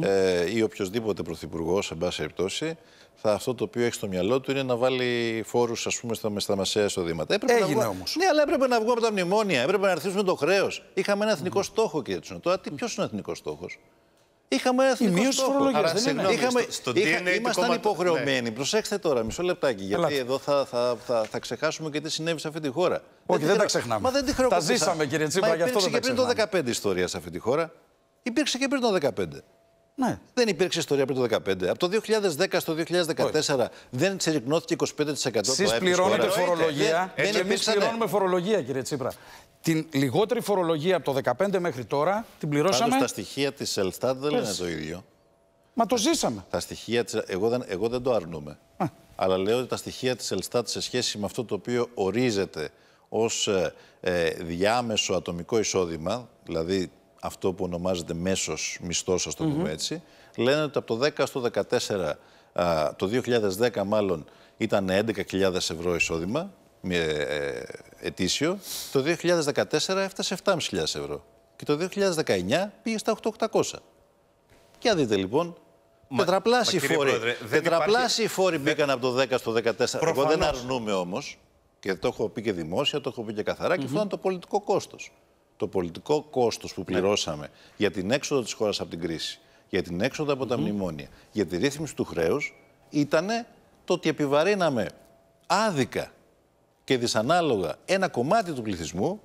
ε, ή οποιοδήποτε Πρωθυπουργός, σε πάση περιπτώσει, θα, αυτό το οποίο έχει στο μυαλό του είναι να βάλει φόρους, πούμε, στα, στα μεσαία εισοδήματα. Έπρεπε Έγινε όμως. Ναι, αλλά έπρεπε να βγούμε από τα μνημόνια, έπρεπε να αρθίσουμε το χρέος. Είχαμε ένα εθνικό mm. στόχο, κύριε Τσουνό. Τώρα, ποιος είναι ο εθνικός στόχος. Είχαμε ένα εθνικό στόχο. Άρα, δεν είναι. είχαμε, στο, στο είχα, ήμασταν υποχρεωμένοι. Ναι. Προσέξτε τώρα, μισό λεπτάκι, γιατί εδώ θα, θα, θα, θα ξεχάσουμε και τι συνέβη σε αυτή τη χώρα. Όχι, δεν, δεν τα ξεχνάμε. Μα δεν τη χρεοκοπήσαμε. Τα ζήσαμε, κύριε Τσίπρα, γι' αυτό δεν τα ξεχνάμε. Υπήρξε και πριν το 15 ιστορία σε αυτή τη χώρα. Υπήρξε και πριν το 15. Ναι. Δεν υπήρξε ιστορία πριν το 2015. Από το 2010 στο 2014 Όχι. δεν συρρυκνώθηκε 25% Εσείς το πληρώνετε φορολογία ναι. δεν, πληρώνουμε φορολογία, κύριε Τσίπρα. Την λιγότερη φορολογία από το 2015 μέχρι τώρα την πληρώσαμε. Πάντως τα στοιχεία της Ελστάτ δεν λένε το ίδιο. Μα το ζήσαμε. Τα στοιχεία της... εγώ, δεν, εγώ δεν το αρνούμε. Αλλά λέω ότι τα στοιχεία της Ελστάτ σε σχέση με αυτό το οποίο ορίζεται ως ε, ε, διάμεσο ατομικό εισόδημα, δηλαδή αυτό που ονομάζεται μέσος μισθός, ας το πούμε έτσι, λένε ότι από το 10 στο 14, το 2010 μάλλον, ήταν 11.000 ευρώ εισόδημα με, ε, ετήσιο, το 2014 έφτασε 7.500 ευρώ και το 2019 πήγε στα 8.800. Και αν δείτε λοιπόν, τετραπλάσιοι φόροι, μπήκαν από το 10 στο 14. Προφανώς. Εγώ δεν αρνούμε όμως, και το έχω πει και δημόσια, το έχω πει και καθαρά, και αυτό ήταν το πολιτικό κόστος το πολιτικό κόστος που ναι. πληρώσαμε για την έξοδο της χώρας από την κρίση, για την έξοδο από τα μνημόνια, για τη ρύθμιση του χρέους, ήταν το ότι επιβαρύναμε άδικα και δυσανάλογα ένα κομμάτι του πληθυσμού,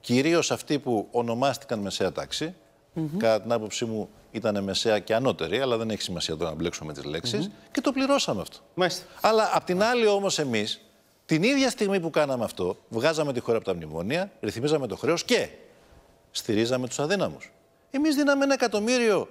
κυρίως αυτοί που ονομάστηκαν μεσαία τάξη, κατά την άποψή μου ήταν μεσαία και ανώτερη, αλλά δεν έχει σημασία εδώ να μπλέξουμε τις λέξεις, και το πληρώσαμε αυτό. Αλλά απ' την άλλη όμως εμείς, την ίδια στιγμή που κάναμε αυτό, βγάζαμε τη χώρα από τα μνημόνια, ρυθμίζαμε το χρέος και στηρίζαμε τους αδύναμους. Εμείς δίναμε ένα εκατομμύριο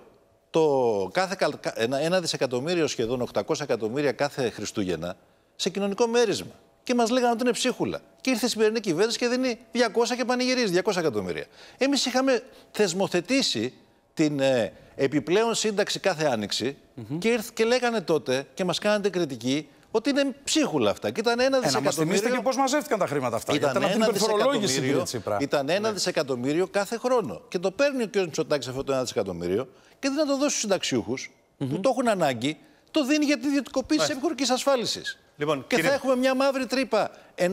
το κάθε, ένα, ένα δισεκατομμύριο σχεδόν, 800 εκατομμύρια κάθε Χριστούγεννα σε κοινωνικό μέρισμα. Και μας λέγανε ότι είναι ψίχουλα. Και ήρθε η σημερινή κυβέρνηση και δίνει 200 και πανηγυρίζει 200 εκατομμύρια. Εμείς είχαμε θεσμοθετήσει την ε, επιπλέον σύνταξη κάθε άνοιξη mm -hmm. και, ήρθ, και λέγανε τότε και μας κάνατε κριτική ότι είναι ψίχουλα αυτά. Και ήταν ένα δισεκατομμύριο. Ε, να και πώς μαζεύτηκαν τα χρήματα αυτά. Ήταν, ήταν ένα δισεκατομμύριο. Ήταν ένα ναι. δισεκατομμύριο κάθε χρόνο. Και το παίρνει ο κ. Μητσοτάκης αυτό το ένα δισεκατομμύριο και δεν το δώσει στους συνταξιούχους mm -hmm. που το έχουν ανάγκη, το δίνει για τη ιδιωτικοποίηση τη επικουρική ασφάλισης. Λοιπόν, και κύριε... θα έχουμε μια μαύρη τρύπα 1,5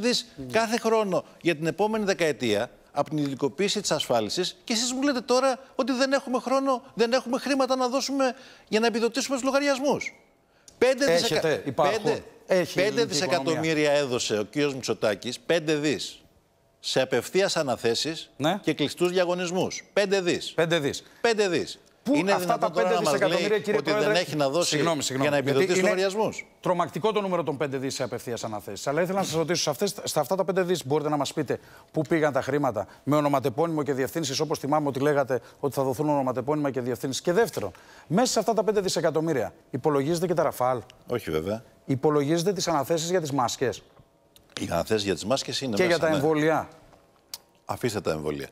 δι mm. κάθε χρόνο για την επόμενη δεκαετία από την ιδιωτικοποίηση της ασφάλισης. Και εσείς μου λέτε τώρα ότι δεν έχουμε χρόνο, δεν έχουμε χρήματα να δώσουμε για να επιδοτήσουμε τους λογαριασμούς. Έχετε, υπάρχουν. 5 δισεκατομμύρια έδωσε ο κ. Μητσοτάκης, 5 δις, Σε απευθείας αναθέσεις ναι. και κλειστούς διαγωνισμούς. 5 δις. 5 δις. 5 δις. Πού είναι αυτά τα 5 δισεκατομμύρια, κύριε ότι Δεν έχει να δώσει για να επιδοτήσει του λογαριασμούς. Τρομακτικό το νούμερο των 5 δις σε απευθείας αναθέσεις. Αλλά ήθελα να σας ρωτήσω, σε αυτές, στα αυτά τα 5 δις μπορείτε να μας πείτε πού πήγαν τα χρήματα με ονοματεπώνυμο και διευθύνσεις, όπως θυμάμαι ότι λέγατε ότι θα δοθούν ονοματεπώνυμα και διευθύνσεις. Και δεύτερο, μέσα σε αυτά τα 5 δισεκατομμύρια υπολογίζεται και τα ραφάλ. Όχι βέβαια. Υπολογίζετε τις αναθέσεις για τις μάσκες. Οι αναθέσεις για τις μάσκες είναι. Και για τα ναι. εμβόλια. Αφήστε τα εμβόλια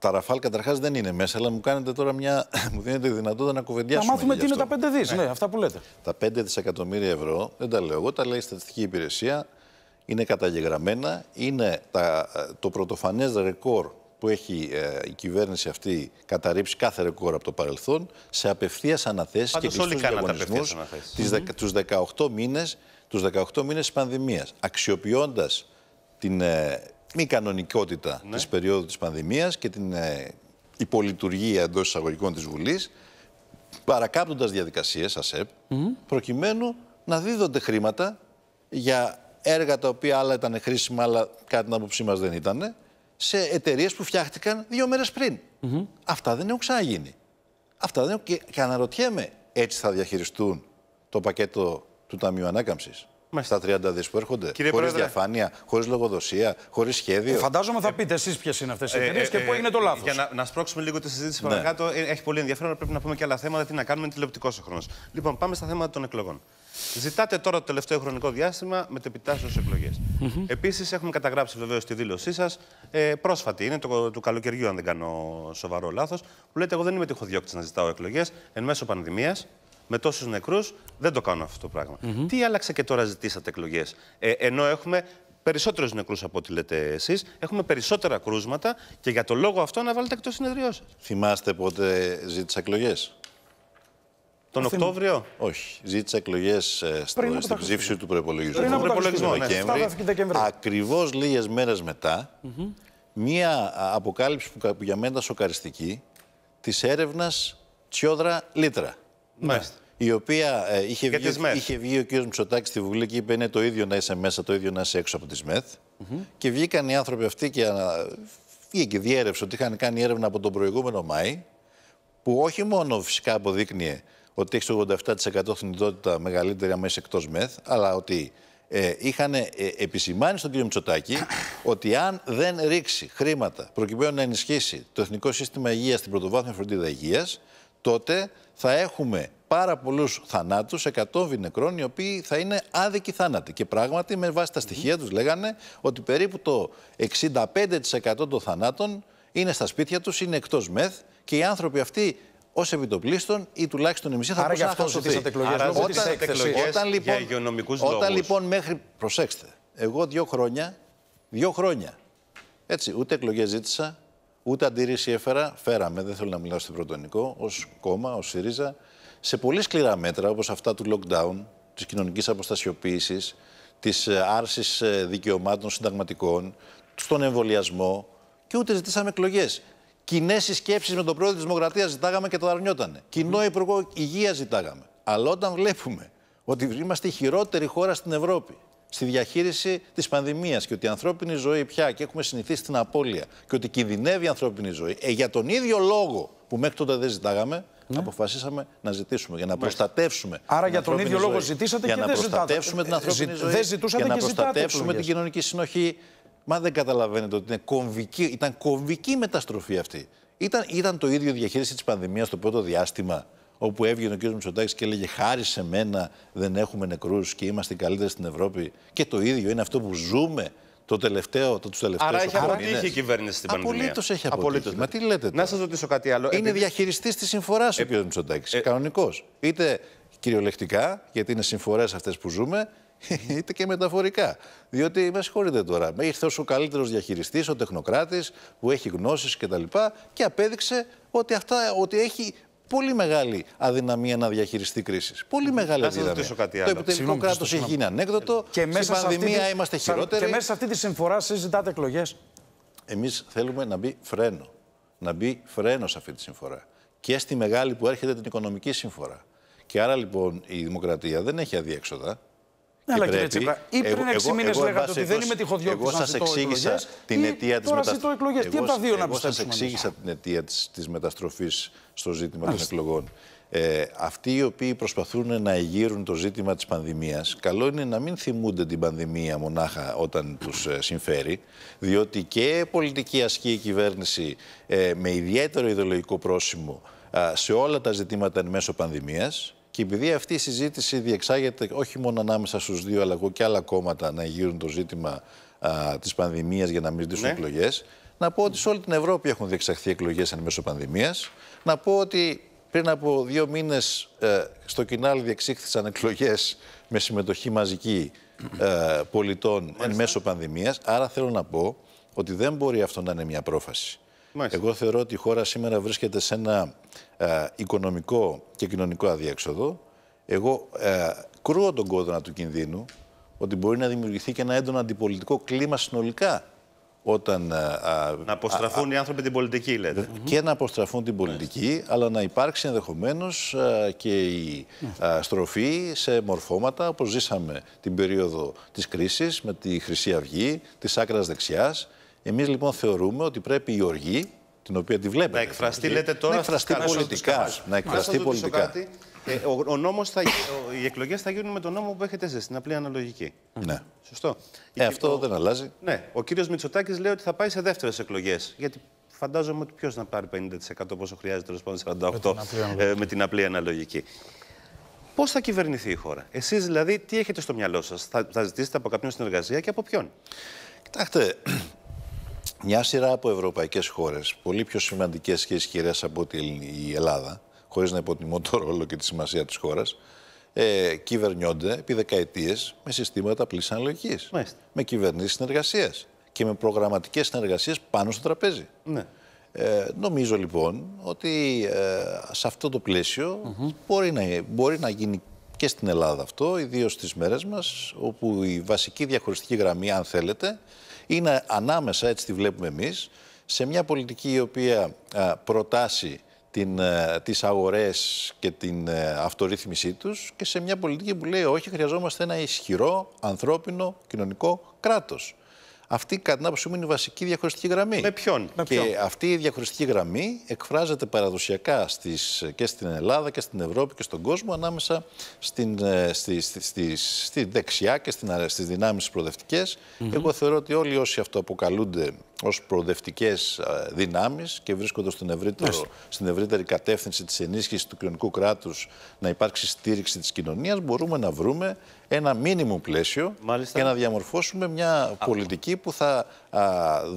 τα Ραφάλ καταρχάς δεν είναι μέσα, αλλά μου κάνετε τώρα μια. μου δίνετε τη δυνατότητα να κουβεντιάσουμε. Να μάθουμε τι είναι τα πέντε δις, ναι. ναι, αυτά που λέτε. Τα 5 δισεκατομμύρια ευρώ, δεν τα λέω εγώ, τα λέει η Στατιστική Υπηρεσία. Είναι καταγεγραμμένα. Είναι τα, ε, το πρωτοφανές ρεκόρ που έχει ε, η κυβέρνηση αυτή καταρρύψει κάθε ρεκόρ από το παρελθόν σε απευθείας αναθέσεις και κλειστού διαγωνισμού του 18 μήνες. Τους 18 μήνες της πανδημίας, την ε, μη κανονικότητα ναι. της περίοδου της πανδημίας και την ε, υπολειτουργία εντός εισαγωγικών της Βουλής, παρακάπτοντας διαδικασίες ΑΣΕΠ, mm. προκειμένου να δίδονται χρήματα για έργα τα οποία άλλα ήταν χρήσιμα, αλλά κάτι την άποψή μας δεν ήταν, σε εταιρείες που φτιάχτηκαν δύο μέρες πριν. Αυτά δεν έχουν ξαναγίνει. Αυτά δεν έχουν... και, αναρωτιέμαι, έτσι θα διαχειριστούν το πακέτο του Ταμείου Ανάκαμψης. Μες στα 30 δις που έρχονται. Χωρί διαφάνεια, χωρίς λογοδοσία, χωρίς σχέδιο. Ε, φαντάζομαι θα πείτε εσείς ποιες είναι αυτές οι ε, εταιρείες ε, και πού είναι το λάθος. Για να, να σπρώξουμε λίγο τη συζήτηση ναι. παρακάτω, έχει πολύ ενδιαφέρον. Πρέπει να πούμε και άλλα θέματα. Τι να κάνουμε, είναι τηλεοπτικός ο χρόνος. Λοιπόν, πάμε στα θέματα των εκλογών. Ζητάτε τώρα το τελευταίο χρονικό διάστημα με τεπιτάσσεω εκλογέ. Mm -hmm. Επίσης, έχουμε καταγράψει βεβαίως τη δήλωσή σας. Ε, πρόσφατη είναι, το, του καλοκαιριού, αν δεν κάνω σοβαρό λάθος, που λέτε: Εγώ δεν είμαι τυχοδιώκτης να ζητάω εκλογές εν μέσω πανδημίας με τόσους νεκρούς, δεν το κάνω αυτό το πραγμα Τι άλλαξε και τώρα ζητήσατε εκλογές. Ε, ενώ έχουμε περισσότερους νεκρούς από ό,τι λέτε εσείς, έχουμε περισσότερα κρούσματα και για το λόγο αυτό να βάλετε εκτός συνεδριός σα. Θυμάστε πότε ζήτησα εκλογές. Τον Οκτώβριο. Όχι. Ζήτησα εκλογές ε, στην ψήφιση του προπολογισμού. Πριν από προπολογισμό, ναι. Δεκέμβρη. Ακριβώς λίγες μέρες μετά, μία αποκάλυψη που για μένα ήταν σοκαριστική της έρευνας Τσιόδρα Λίτρα. Μάλιστα. Η οποία ε, είχε, βγει, είχε βγει ο κ. Μητσοτάκης στη Βουλή και είπε: Είναι το ίδιο να είσαι μέσα, το ίδιο να είσαι έξω από τη ΣΜΕΘ. Και βγήκαν οι άνθρωποι αυτοί και βγήκε διέρευσε ότι είχαν κάνει έρευνα από τον προηγούμενο Μάη, που όχι μόνο φυσικά αποδείκνυε ότι έχει το 87% θνητότητα μεγαλύτερη αν είσαι εκτός ΜΕΘ, αλλά ότι ε, είχαν ε, επισημάνει στον κ. Μητσοτάκη ότι αν δεν ρίξει χρήματα προκειμένου να ενισχύσει το Εθνικό Σύστημα Υγείας στην πρωτοβάθμια φροντίδα υγείας, τότε θα έχουμε πάρα πολλούς θανάτους, 100% νεκρών, οι οποίοι θα είναι άδικοι θάνατοι. Και πράγματι, με βάση τα στοιχεία τους, λέγανε ότι περίπου το 65% των θανάτων είναι στα σπίτια τους, είναι εκτός μεθ και οι άνθρωποι αυτοί ως επιτοπλίστων ή τουλάχιστον εμεί θα μπορούσαν να χάσουν εκλογέ. Όταν, λοιπόν- όταν, λοιπόν, όταν λοιπόν μέχρι. Προσέξτε, εγώ δύο χρόνια, δύο χρόνια, έτσι, ούτε εκλογές ζήτησα, Ούτε αντίρρηση έφερα, φέραμε, δεν θέλω να μιλάω στην πρωτονικό, ως κόμμα, ως ΣΥΡΙΖΑ, σε πολύ σκληρά μέτρα όπως αυτά του lockdown, της κοινωνικής αποστασιοποίησης, της ε, άρσης ε, δικαιωμάτων συνταγματικών, στον εμβολιασμό και ούτε ζητήσαμε εκλογές. Κοινέ συσκέψεις με τον πρόεδρο της Δημοκρατίας ζητάγαμε και το αρνιότανε. Κοινό υπουργό υγείας ζητάγαμε. Αλλά όταν βλέπουμε ότι είμαστε η χειρότερη χώρα στην Ευρώπη στη διαχείριση της πανδημίας και ότι η ανθρώπινη ζωή πια και έχουμε συνηθίσει την απώλεια και ότι κινδυνεύει η ανθρώπινη ζωή. Ε, για τον ίδιο λόγο που μέχρι τότε δεν ζητάγαμε, ναι. αποφασίσαμε να ζητήσουμε για να προστατεύσουμε. Άρα για τον ίδιο λόγο ζητήσατε και να δεν προστατεύσουμε την ε, ανθρώπινη ζωή. Δεν ζητούσατε για και να προστατεύσουμε την κοινωνική συνοχή. Μα δεν καταλαβαίνετε ότι είναι κομβική, ήταν κομβική μεταστροφή αυτή. Ήταν, ήταν το ίδιο διαχείριση της πανδημίας το πρώτο διάστημα όπου έβγαινε ο κ. Μητσοτάκης και έλεγε Χάρη σε μένα δεν έχουμε νεκρούς και είμαστε οι καλύτεροι στην Ευρώπη. Και το ίδιο είναι αυτό που ζούμε το τελευταίο, το, τους τελευταίους Άρα έχει αποτύχει η κυβέρνηση στην πανδημία. Απολύτως έχει αποτύχει. Μα ναι. τι λέτε τώρα. Να σας ρωτήσω κάτι άλλο. Είναι Επειδή... διαχειριστής της συμφοράς ε... ο κ. Μητσοτάκης. ε... κανονικός. Είτε κυριολεκτικά, γιατί είναι συμφορές αυτές που ζούμε, είτε και μεταφορικά. Διότι με συγχωρείτε τώρα, ήρθε ο καλύτερος διαχειριστής, ο τεχνοκράτης που έχει γνώσεις κτλ. Και, τα και απέδειξε ότι, αυτά, ότι έχει πολύ μεγάλη αδυναμία να διαχειριστεί κρίσεις. Πολύ μεγάλη αδυναμία. Να κάτι άλλο. Το επιτελικό κράτο έχει γίνει ανέκδοτο. Ε, και μέσα πανδημία είμαστε χειρότεροι. Και μέσα σε αυτή τη συμφορά συζητάτε εκλογές. Εμείς θέλουμε να μπει φρένο. Να μπει φρένο σε αυτή τη συμφορά. Και στη μεγάλη που έρχεται την οικονομική συμφορά. Και άρα λοιπόν η δημοκρατία δεν έχει αδιέξοδα. Ναι, αλλά κύριε Τσίπρα, ή πριν 6 μήνε λέγατε ότι δεν είμαι τυχοδιώτη. Εγώ σα εξήγησα την αιτία της μεταστροφή. Τι από τα δύο να Εγώ σα εξήγησα την αιτία της μεταστροφής στο ζήτημα των εκλογών. Ε, αυτοί οι οποίοι προσπαθούν να εγείρουν το ζήτημα της πανδημίας, καλό είναι να μην θυμούνται την πανδημία μονάχα όταν τους ε, συμφέρει, διότι και πολιτική ασκή η κυβέρνηση ε, με ιδιαίτερο ιδεολογικό πρόσημο σε όλα τα ζητήματα εν μέσω πανδημίας, και επειδή αυτή η συζήτηση διεξάγεται όχι μόνο ανάμεσα στους δύο, αλλά και άλλα κόμματα να γύρουν το ζήτημα της πανδημίας για να μην ζητήσουν ναι. εκλογές, να πω ότι σε όλη την Ευρώπη έχουν διεξαχθεί εκλογές εν μέσω πανδημίας. Να πω ότι πριν από δύο μήνες ε, στο Κινάλ διεξήχθησαν εκλογές με συμμετοχή μαζική ε, πολιτών Μάλιστα. εν μέσω πανδημίας. Άρα θέλω να πω ότι δεν μπορεί αυτό να είναι μια πρόφαση. Εγώ θεωρώ ότι η χώρα σήμερα βρίσκεται σε ένα ε, οικονομικό και κοινωνικό αδιέξοδο, εγώ ε, κρούω τον κόδωνα του κινδύνου ότι μπορεί να δημιουργηθεί και ένα έντονο αντιπολιτικό κλίμα συνολικά όταν. Ε, να αποστραφούν οι άνθρωποι την πολιτική, λέτε. Και να αποστραφούν την πολιτική, αλλά να υπάρξει ενδεχομένως ε, και η στροφή σε μορφώματα όπως ζήσαμε την περίοδο της κρίσης με τη Χρυσή Αυγή, της άκρας δεξιάς. Εμείς λοιπόν θεωρούμε ότι πρέπει η οργή την οποία τη βλέπετε. Να εκφραστεί, δηλαδή, λέτε τώρα, να εκφραστεί πολιτικά. Να εκφραστεί πολιτικά. Ε, ο, ο νόμος θα, ο, οι εκλογές θα γίνουν με τον νόμο που έχετε εσεί, στην απλή αναλογική. Ναι. Σωστό. Ε, αυτό δεν αλλάζει. Ναι. Ο κύριος Μητσοτάκης λέει ότι θα πάει σε δεύτερες εκλογές. Γιατί φαντάζομαι ότι ποιος να πάρει 50% πόσο χρειάζεται τέλος πάντων 48% ε, με, την απλή αναλογική. Πώς θα κυβερνηθεί η χώρα, Εσείς δηλαδή, τι έχετε στο μυαλό σας, θα, θα ζητήσετε από κάποιον συνεργασία και από ποιον. Κοιτάξτε, μια σειρά από ευρωπαϊκές χώρες, πολύ πιο σημαντικές και ισχυρές από ότι η Ελλάδα, χωρίς να υποτιμώ το ρόλο και τη σημασία της χώρας, ε, κυβερνιόνται επί δεκαετίες με συστήματα πλήση αναλογικής, με κυβερνήσεις συνεργασίες και με προγραμματικές συνεργασίες πάνω στο τραπέζι. Ναι. Ε, νομίζω λοιπόν ότι ε, σε αυτό το πλαίσιο μπορεί, να, μπορεί να γίνει και στην Ελλάδα αυτό, ιδίως στις μέρες μας, όπου η βασική διαχωριστική γραμμή, αν θέλετε, είναι ανάμεσα, έτσι τη βλέπουμε εμείς, σε μια πολιτική η οποία προτάσει την, τις αγορές και την αυτορύθμισή τους και σε μια πολιτική που λέει όχι, χρειαζόμαστε ένα ισχυρό, ανθρώπινο, κοινωνικό κράτος. Αυτή, κατά την άποψή μου, είναι η βασική διαχωριστική γραμμή. Με ποιον. Με ποιον. Και αυτή η διαχωριστική γραμμή εκφράζεται παραδοσιακά στις, και στην Ελλάδα και στην Ευρώπη και στον κόσμο ανάμεσα στην, ε, στη, στη, στη, δεξιά και ε, στις δυνάμεις προοδευτικές. Mm Εγώ θεωρώ ότι όλοι όσοι αυτοαποκαλούνται ως προοδευτικές δυνάμεις και βρίσκοντας στην, στην ευρύτερη κατεύθυνση της ενίσχυσης του κοινωνικού κράτους να υπάρξει στήριξη της κοινωνίας, μπορούμε να βρούμε ένα μήνυμο πλαίσιο Μάλιστα. και να διαμορφώσουμε μια πολιτική που θα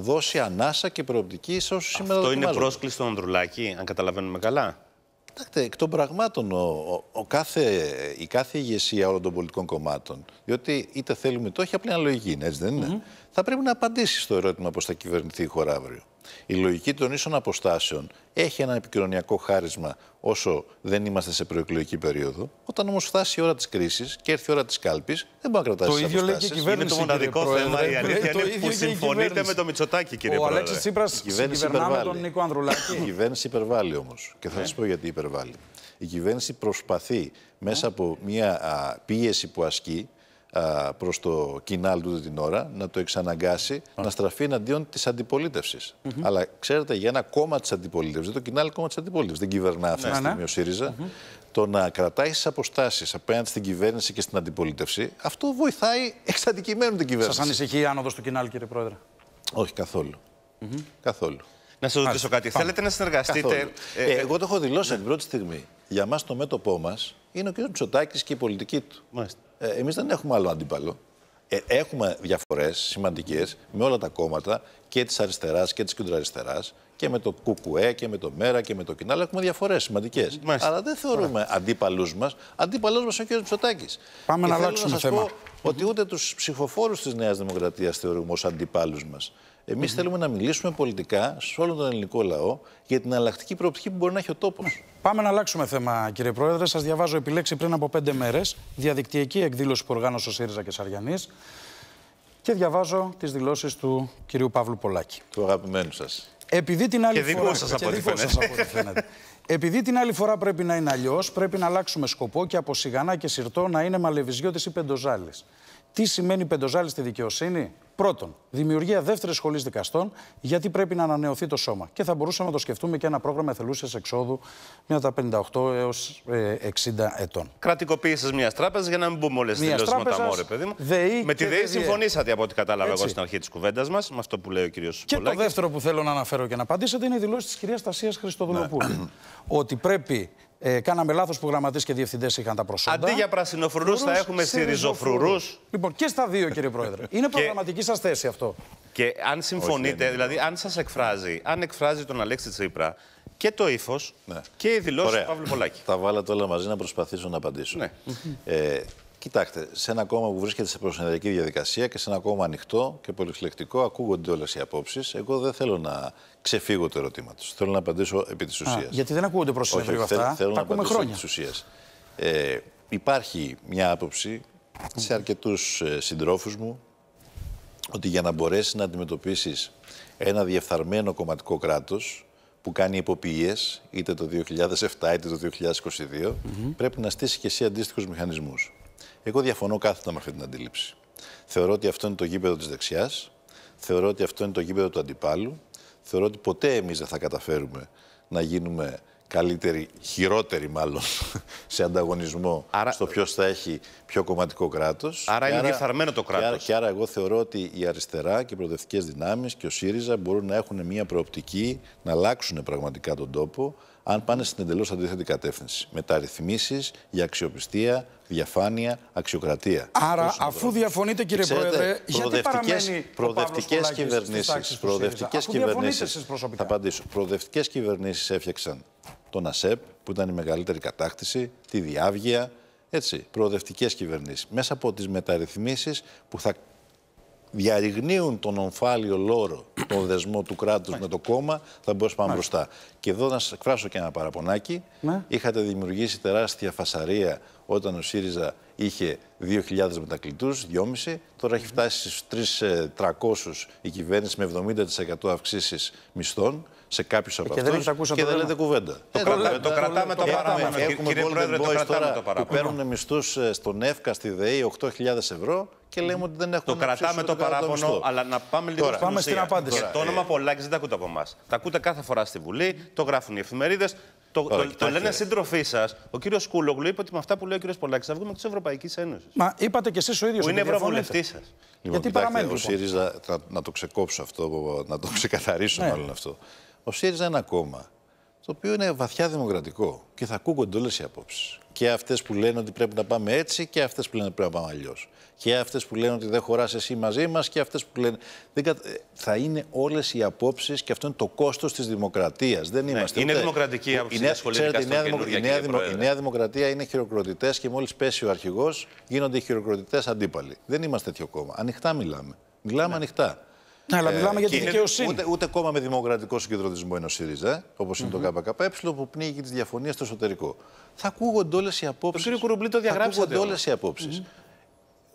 δώσει ανάσα και προοπτική σε όσους σήμερα Αυτό είναι πρόσκληση στον Ανδρουλάκη, αν καταλαβαίνουμε καλά. Κοιτάξτε, εκ των πραγμάτων, ο, ο, κάθε, η κάθε ηγεσία όλων των πολιτικών κομμάτων, διότι είτε θέλουμε το, όχι, απλή αναλογική, έτσι δεν είναι θα πρέπει να απαντήσει στο ερώτημα πώς θα κυβερνηθεί η χώρα αύριο. Η λογική των ίσων αποστάσεων έχει ένα επικοινωνιακό χάρισμα όσο δεν είμαστε σε προεκλογική περίοδο. Όταν όμως φτάσει η ώρα της κρίσης και έρθει η ώρα της κάλπης, δεν μπορεί να κρατάσει Το ίδιο λέει και η κυβέρνηση. Είναι το μοναδικό θέμα. Η αλήθεια ναι, είναι που συμφωνείτε με το Μητσοτάκι, κύριε Πρόεδρε. Ο Αλέξης Τσίπρας τον Νίκο Ανδρουλάκη. Η κυβέρνηση υπερβάλλει όμως. Και θα ναι. σας πω γιατί υπερβάλλει. Η κυβέρνηση προσπαθεί μέσα από μια πίεση που ασκεί προς το κοινάλ του την ώρα, να το εξαναγκάσει να στραφεί εναντίον της αντιπολίτευσης. Mm -hmm. Αλλά ξέρετε, για ένα κόμμα της αντιπολίτευσης, το κοινάλ κόμμα της αντιπολίτευσης δεν κυβερνά αυτή ναι, τη ναι. στιγμή ο ΣΥΡΙΖΑ. Mm -hmm. Το να κρατάει τι αποστάσεις απέναντι στην κυβέρνηση και στην αντιπολίτευση, αυτό βοηθάει εξ την κυβέρνηση. Σας ανησυχεί η άνοδος του κοινάλ, κύριε Πρόεδρε. Όχι, καθόλου. Mm -hmm. Καθόλου. Να σας ρωτήσω κάτι. Πάμε. Θέλετε να συνεργαστείτε. Ε, ε, ε, εγώ το έχω δηλώσει από την πρώτη στιγμή. Για μας το μέτωπό μας είναι ο κ. Τσοτάκη και η πολιτική του. Μάλιστα. Ε, Εμείς δεν έχουμε άλλο αντίπαλο. Ε, έχουμε διαφορές σημαντικές με όλα τα κόμματα και της αριστεράς και της κεντροαριστερά και με το ΚΚΕ και με το ΜΕΡΑ και με το ΚΙΝΑΛ. Έχουμε διαφορές σημαντικές. Αλλά δεν θεωρούμε αντίπαλους μας. Αντίπαλό μας ο κ. Ψωτάκης. Πάμε και να αλλάξουμε να θέμα. Πω ότι ούτε τους ψηφοφόρους της Νέας Δημοκρατίας θεωρούμε ως αντιπάλους μας εμει θέλουμε να μιλήσουμε πολιτικά σε όλο τον ελληνικό λαό για την αλλακτική προοπτική που μπορεί να έχει ο τόπος. Πάμε να αλλάξουμε θέμα, κύριε Πρόεδρε. Σας διαβάζω επιλέξει πριν από πέντε μέρες διαδικτυακή εκδήλωση που οργάνωσε ο ΣΥΡΙΖΑ και Σαριανής. Και διαβάζω τις δηλώσεις του κυρίου Παύλου Πολάκη. Του αγαπημένου σας. Επειδή την άλλη και σα από, Επειδή την άλλη φορά πρέπει να είναι αλλιώς, πρέπει να αλλάξουμε σκοπό και από σιγανά και σιρτό να είναι μαλεβιζιώτη ή πεντοζάλης. Τι σημαίνει πεντοζάλι στη δικαιοσύνη. Πρώτον, δημιουργία δεύτερης σχολής δικαστών, γιατί πρέπει να ανανεωθεί το σώμα. Και θα μπορούσαμε να το σκεφτούμε και ένα πρόγραμμα εθελούσιας εξόδου μία τα 58 έω 60 ετών. Κρατικοποίηση μιας τράπεζας, για να μην μπούμε όλες τις δηλώσεις με τα μόρια, παιδί μου. με τη ΔΕΗ συμφωνήσατε από ό,τι κατάλαβα Έτσι. εγώ στην αρχή της κουβέντας μας, με αυτό που λέει ο κ. Και Πολάκης. το δεύτερο που θέλω να αναφέρω και να απαντήσετε είναι η δηλώση της κυρίας Τασία Χριστοδουλοπούλου. Ναι. ότι πρέπει ε, κάναμε λάθος που γραμματείς και διευθυντές είχαν τα προσόντα. Αντί για πρασινοφρουρούς, θα έχουμε σιριζοφρουρούς. Λοιπόν, και στα δύο, κύριε Πρόεδρε. Είναι προγραμματική σας θέση αυτό. Και αν συμφωνείτε, δηλαδή, αν σας εκφράζει, αν εκφράζει τον Αλέξη Τσίπρα και το ύφος ναι. και οι δηλώσεις του Παύλου Πολάκη. Τα βάλατε όλα μαζί να προσπαθήσω να απαντήσω. Ναι. Ε, Κοιτάξτε, σε ένα κόμμα που βρίσκεται σε προσωπική διαδικασία και σε ένα κόμμα ανοιχτό και πολυφλεκτικό ακούγονται όλες οι απόψεις. Εγώ δεν θέλω να ξεφύγω του ερωτήματο. Θέλω να απαντήσω επί της ουσίας. Γιατί δεν ακούγονται προσωπικά αυτά. Θέλω, να απαντήσω χρόνια. επί της ουσίας. Ε, υπάρχει μια άποψη σε αρκετούς ε, συντρόφους μου ότι για να μπορέσεις να αντιμετωπίσεις ένα διεφθαρμένο κομματικό κράτος που κάνει υποποιίε, είτε το 2007 είτε το 2022, πρέπει να στήσει και εσύ αντίστοιχους μηχανισμούς. Εγώ διαφωνώ κάθετα με αυτή την αντίληψη. Θεωρώ ότι αυτό είναι το γήπεδο της δεξιάς. Θεωρώ ότι αυτό είναι το γήπεδο του αντιπάλου. Θεωρώ ότι ποτέ εμείς δεν θα καταφέρουμε να γίνουμε καλύτεροι, χειρότεροι μάλλον, σε ανταγωνισμό στο ποιος θα έχει πιο κομματικό κράτος. Άρα είναι διεφθαρμένο το κράτο. Και, και άρα εγώ θεωρώ ότι η αριστερά και οι προοδευτικές δυνάμεις και ο ΣΥΡΙΖΑ μπορούν να έχουν μια προοπτική, να αλλάξουν πραγματικά τον τόπο αν πάνε στην εντελώς αντίθετη κατεύθυνση. Μεταρρυθμίσεις για αξιοπιστία, διαφάνεια, αξιοκρατία. Άρα, αφού διαφωνείτε, κύριε Ξέρετε, Πρόεδρε, γιατί παραμένει προοδευτικέ κυβερνήσει. Προοδευτικέ κυβερνήσει. Θα απαντήσω. Προοδευτικές κυβερνήσεις έφτιαξαν τον ΑΣΕΠ, που ήταν η μεγαλύτερη κατάκτηση, τη διάβγεια. Έτσι, προοδευτικές κυβερνήσεις. Μέσα από τις μεταρρυθμίσεις που θα διαρριγνύουν τον ομφάλιο λόρο, τον δεσμό του κράτους με το κόμμα, θα μπορούσαμε πάμε μπροστά. Και εδώ να σας εκφράσω και ένα παραπονάκι. Ναι. Είχατε δημιουργήσει τεράστια φασαρία όταν ο ΣΥΡΙΖΑ είχε 2.000 μετακλητού, 2,5. Τώρα έχει φτάσει στου ε, 3.300 η κυβέρνηση με 70% αυξήσεις μισθών σε κάποιους ε, από αυτού. και δεν, και δεν, λέτε κουβέντα. Το, ε, κρατάμε, το κρατάμε το Έχουμε Κύριε Πρόεδρε, το κρατάμε το παράπονο. παίρνουν μισθούς στον ΕΦΚΑ στη ΔΕΗ 8.000 ευρώ και λέμε ότι δεν έχουμε. Το κρατάμε το παράπονο, αλλά να πάμε λίγο Τώρα, πάμε στην απάντηση. Τώρα, το όνομα ε... Πολάκη δεν τα ακούτε από εμάς. Τα ακούτε κάθε φορά στη Βουλή, το γράφουν οι εφημερίδες. Το, το, το, λένε σύντροφοί σας. Ο κύριος Κούλογλου είπε ότι με αυτά που λέει ο κύριος Πολάκης θα βγούμε τη Ευρωπαϊκής Ένωσης. Μα είπατε κι εσείς ο ίδιος. Που είναι ευρωβουλευτής σας. Γιατί λοιπόν, παραμένει. Ο λοιπόν. ΣΥΡΙΖΑ, να, το ξεκόψω αυτό, να το ξεκαθαρίσω ναι. μάλλον αυτό. Ο ΣΥΡΙΖΑ είναι ακόμα το οποίο είναι βαθιά δημοκρατικό και θα ακούγονται όλες οι απόψεις. Και αυτές που λένε ότι πρέπει να πάμε έτσι, και αυτές που λένε ότι πρέπει να πάμε αλλιώς. Και αυτές που λένε ότι δεν χωράς εσύ μαζί μας, και αυτές που λένε. Δεν ε, Θα είναι όλες οι απόψεις και αυτό είναι το κόστος της δημοκρατίας. Δεν ναι, είμαστε. Ναι, είναι δημοκρατική η άποψη. Ξέρετε, η νέα, δημο... η, νέα η νέα Δημοκρατία είναι χειροκροτητές και μόλις πέσει ο αρχηγός γίνονται οι χειροκροτητές αντίπαλοι. Δεν είμαστε τέτοιο κόμμα. Ανοιχτά μιλάμε. Μιλάμε ναι. ανοιχτά. Ναι, αλλά μιλάμε ε, για τη δικαιοσύνη. Ούτε, ούτε κόμμα με δημοκρατικό συγκεντρωτισμό είναι ο ΣΥΡΙΖΑ, ε, όπως είναι mm-hmm. το ΚΚΕ, που πνίγει τις διαφωνίες στο εσωτερικό. Θα ακούγονται όλες οι απόψεις. Το κύριο το διαγράψατε. Θα ακούγονται όλες οι αποψει mm-hmm.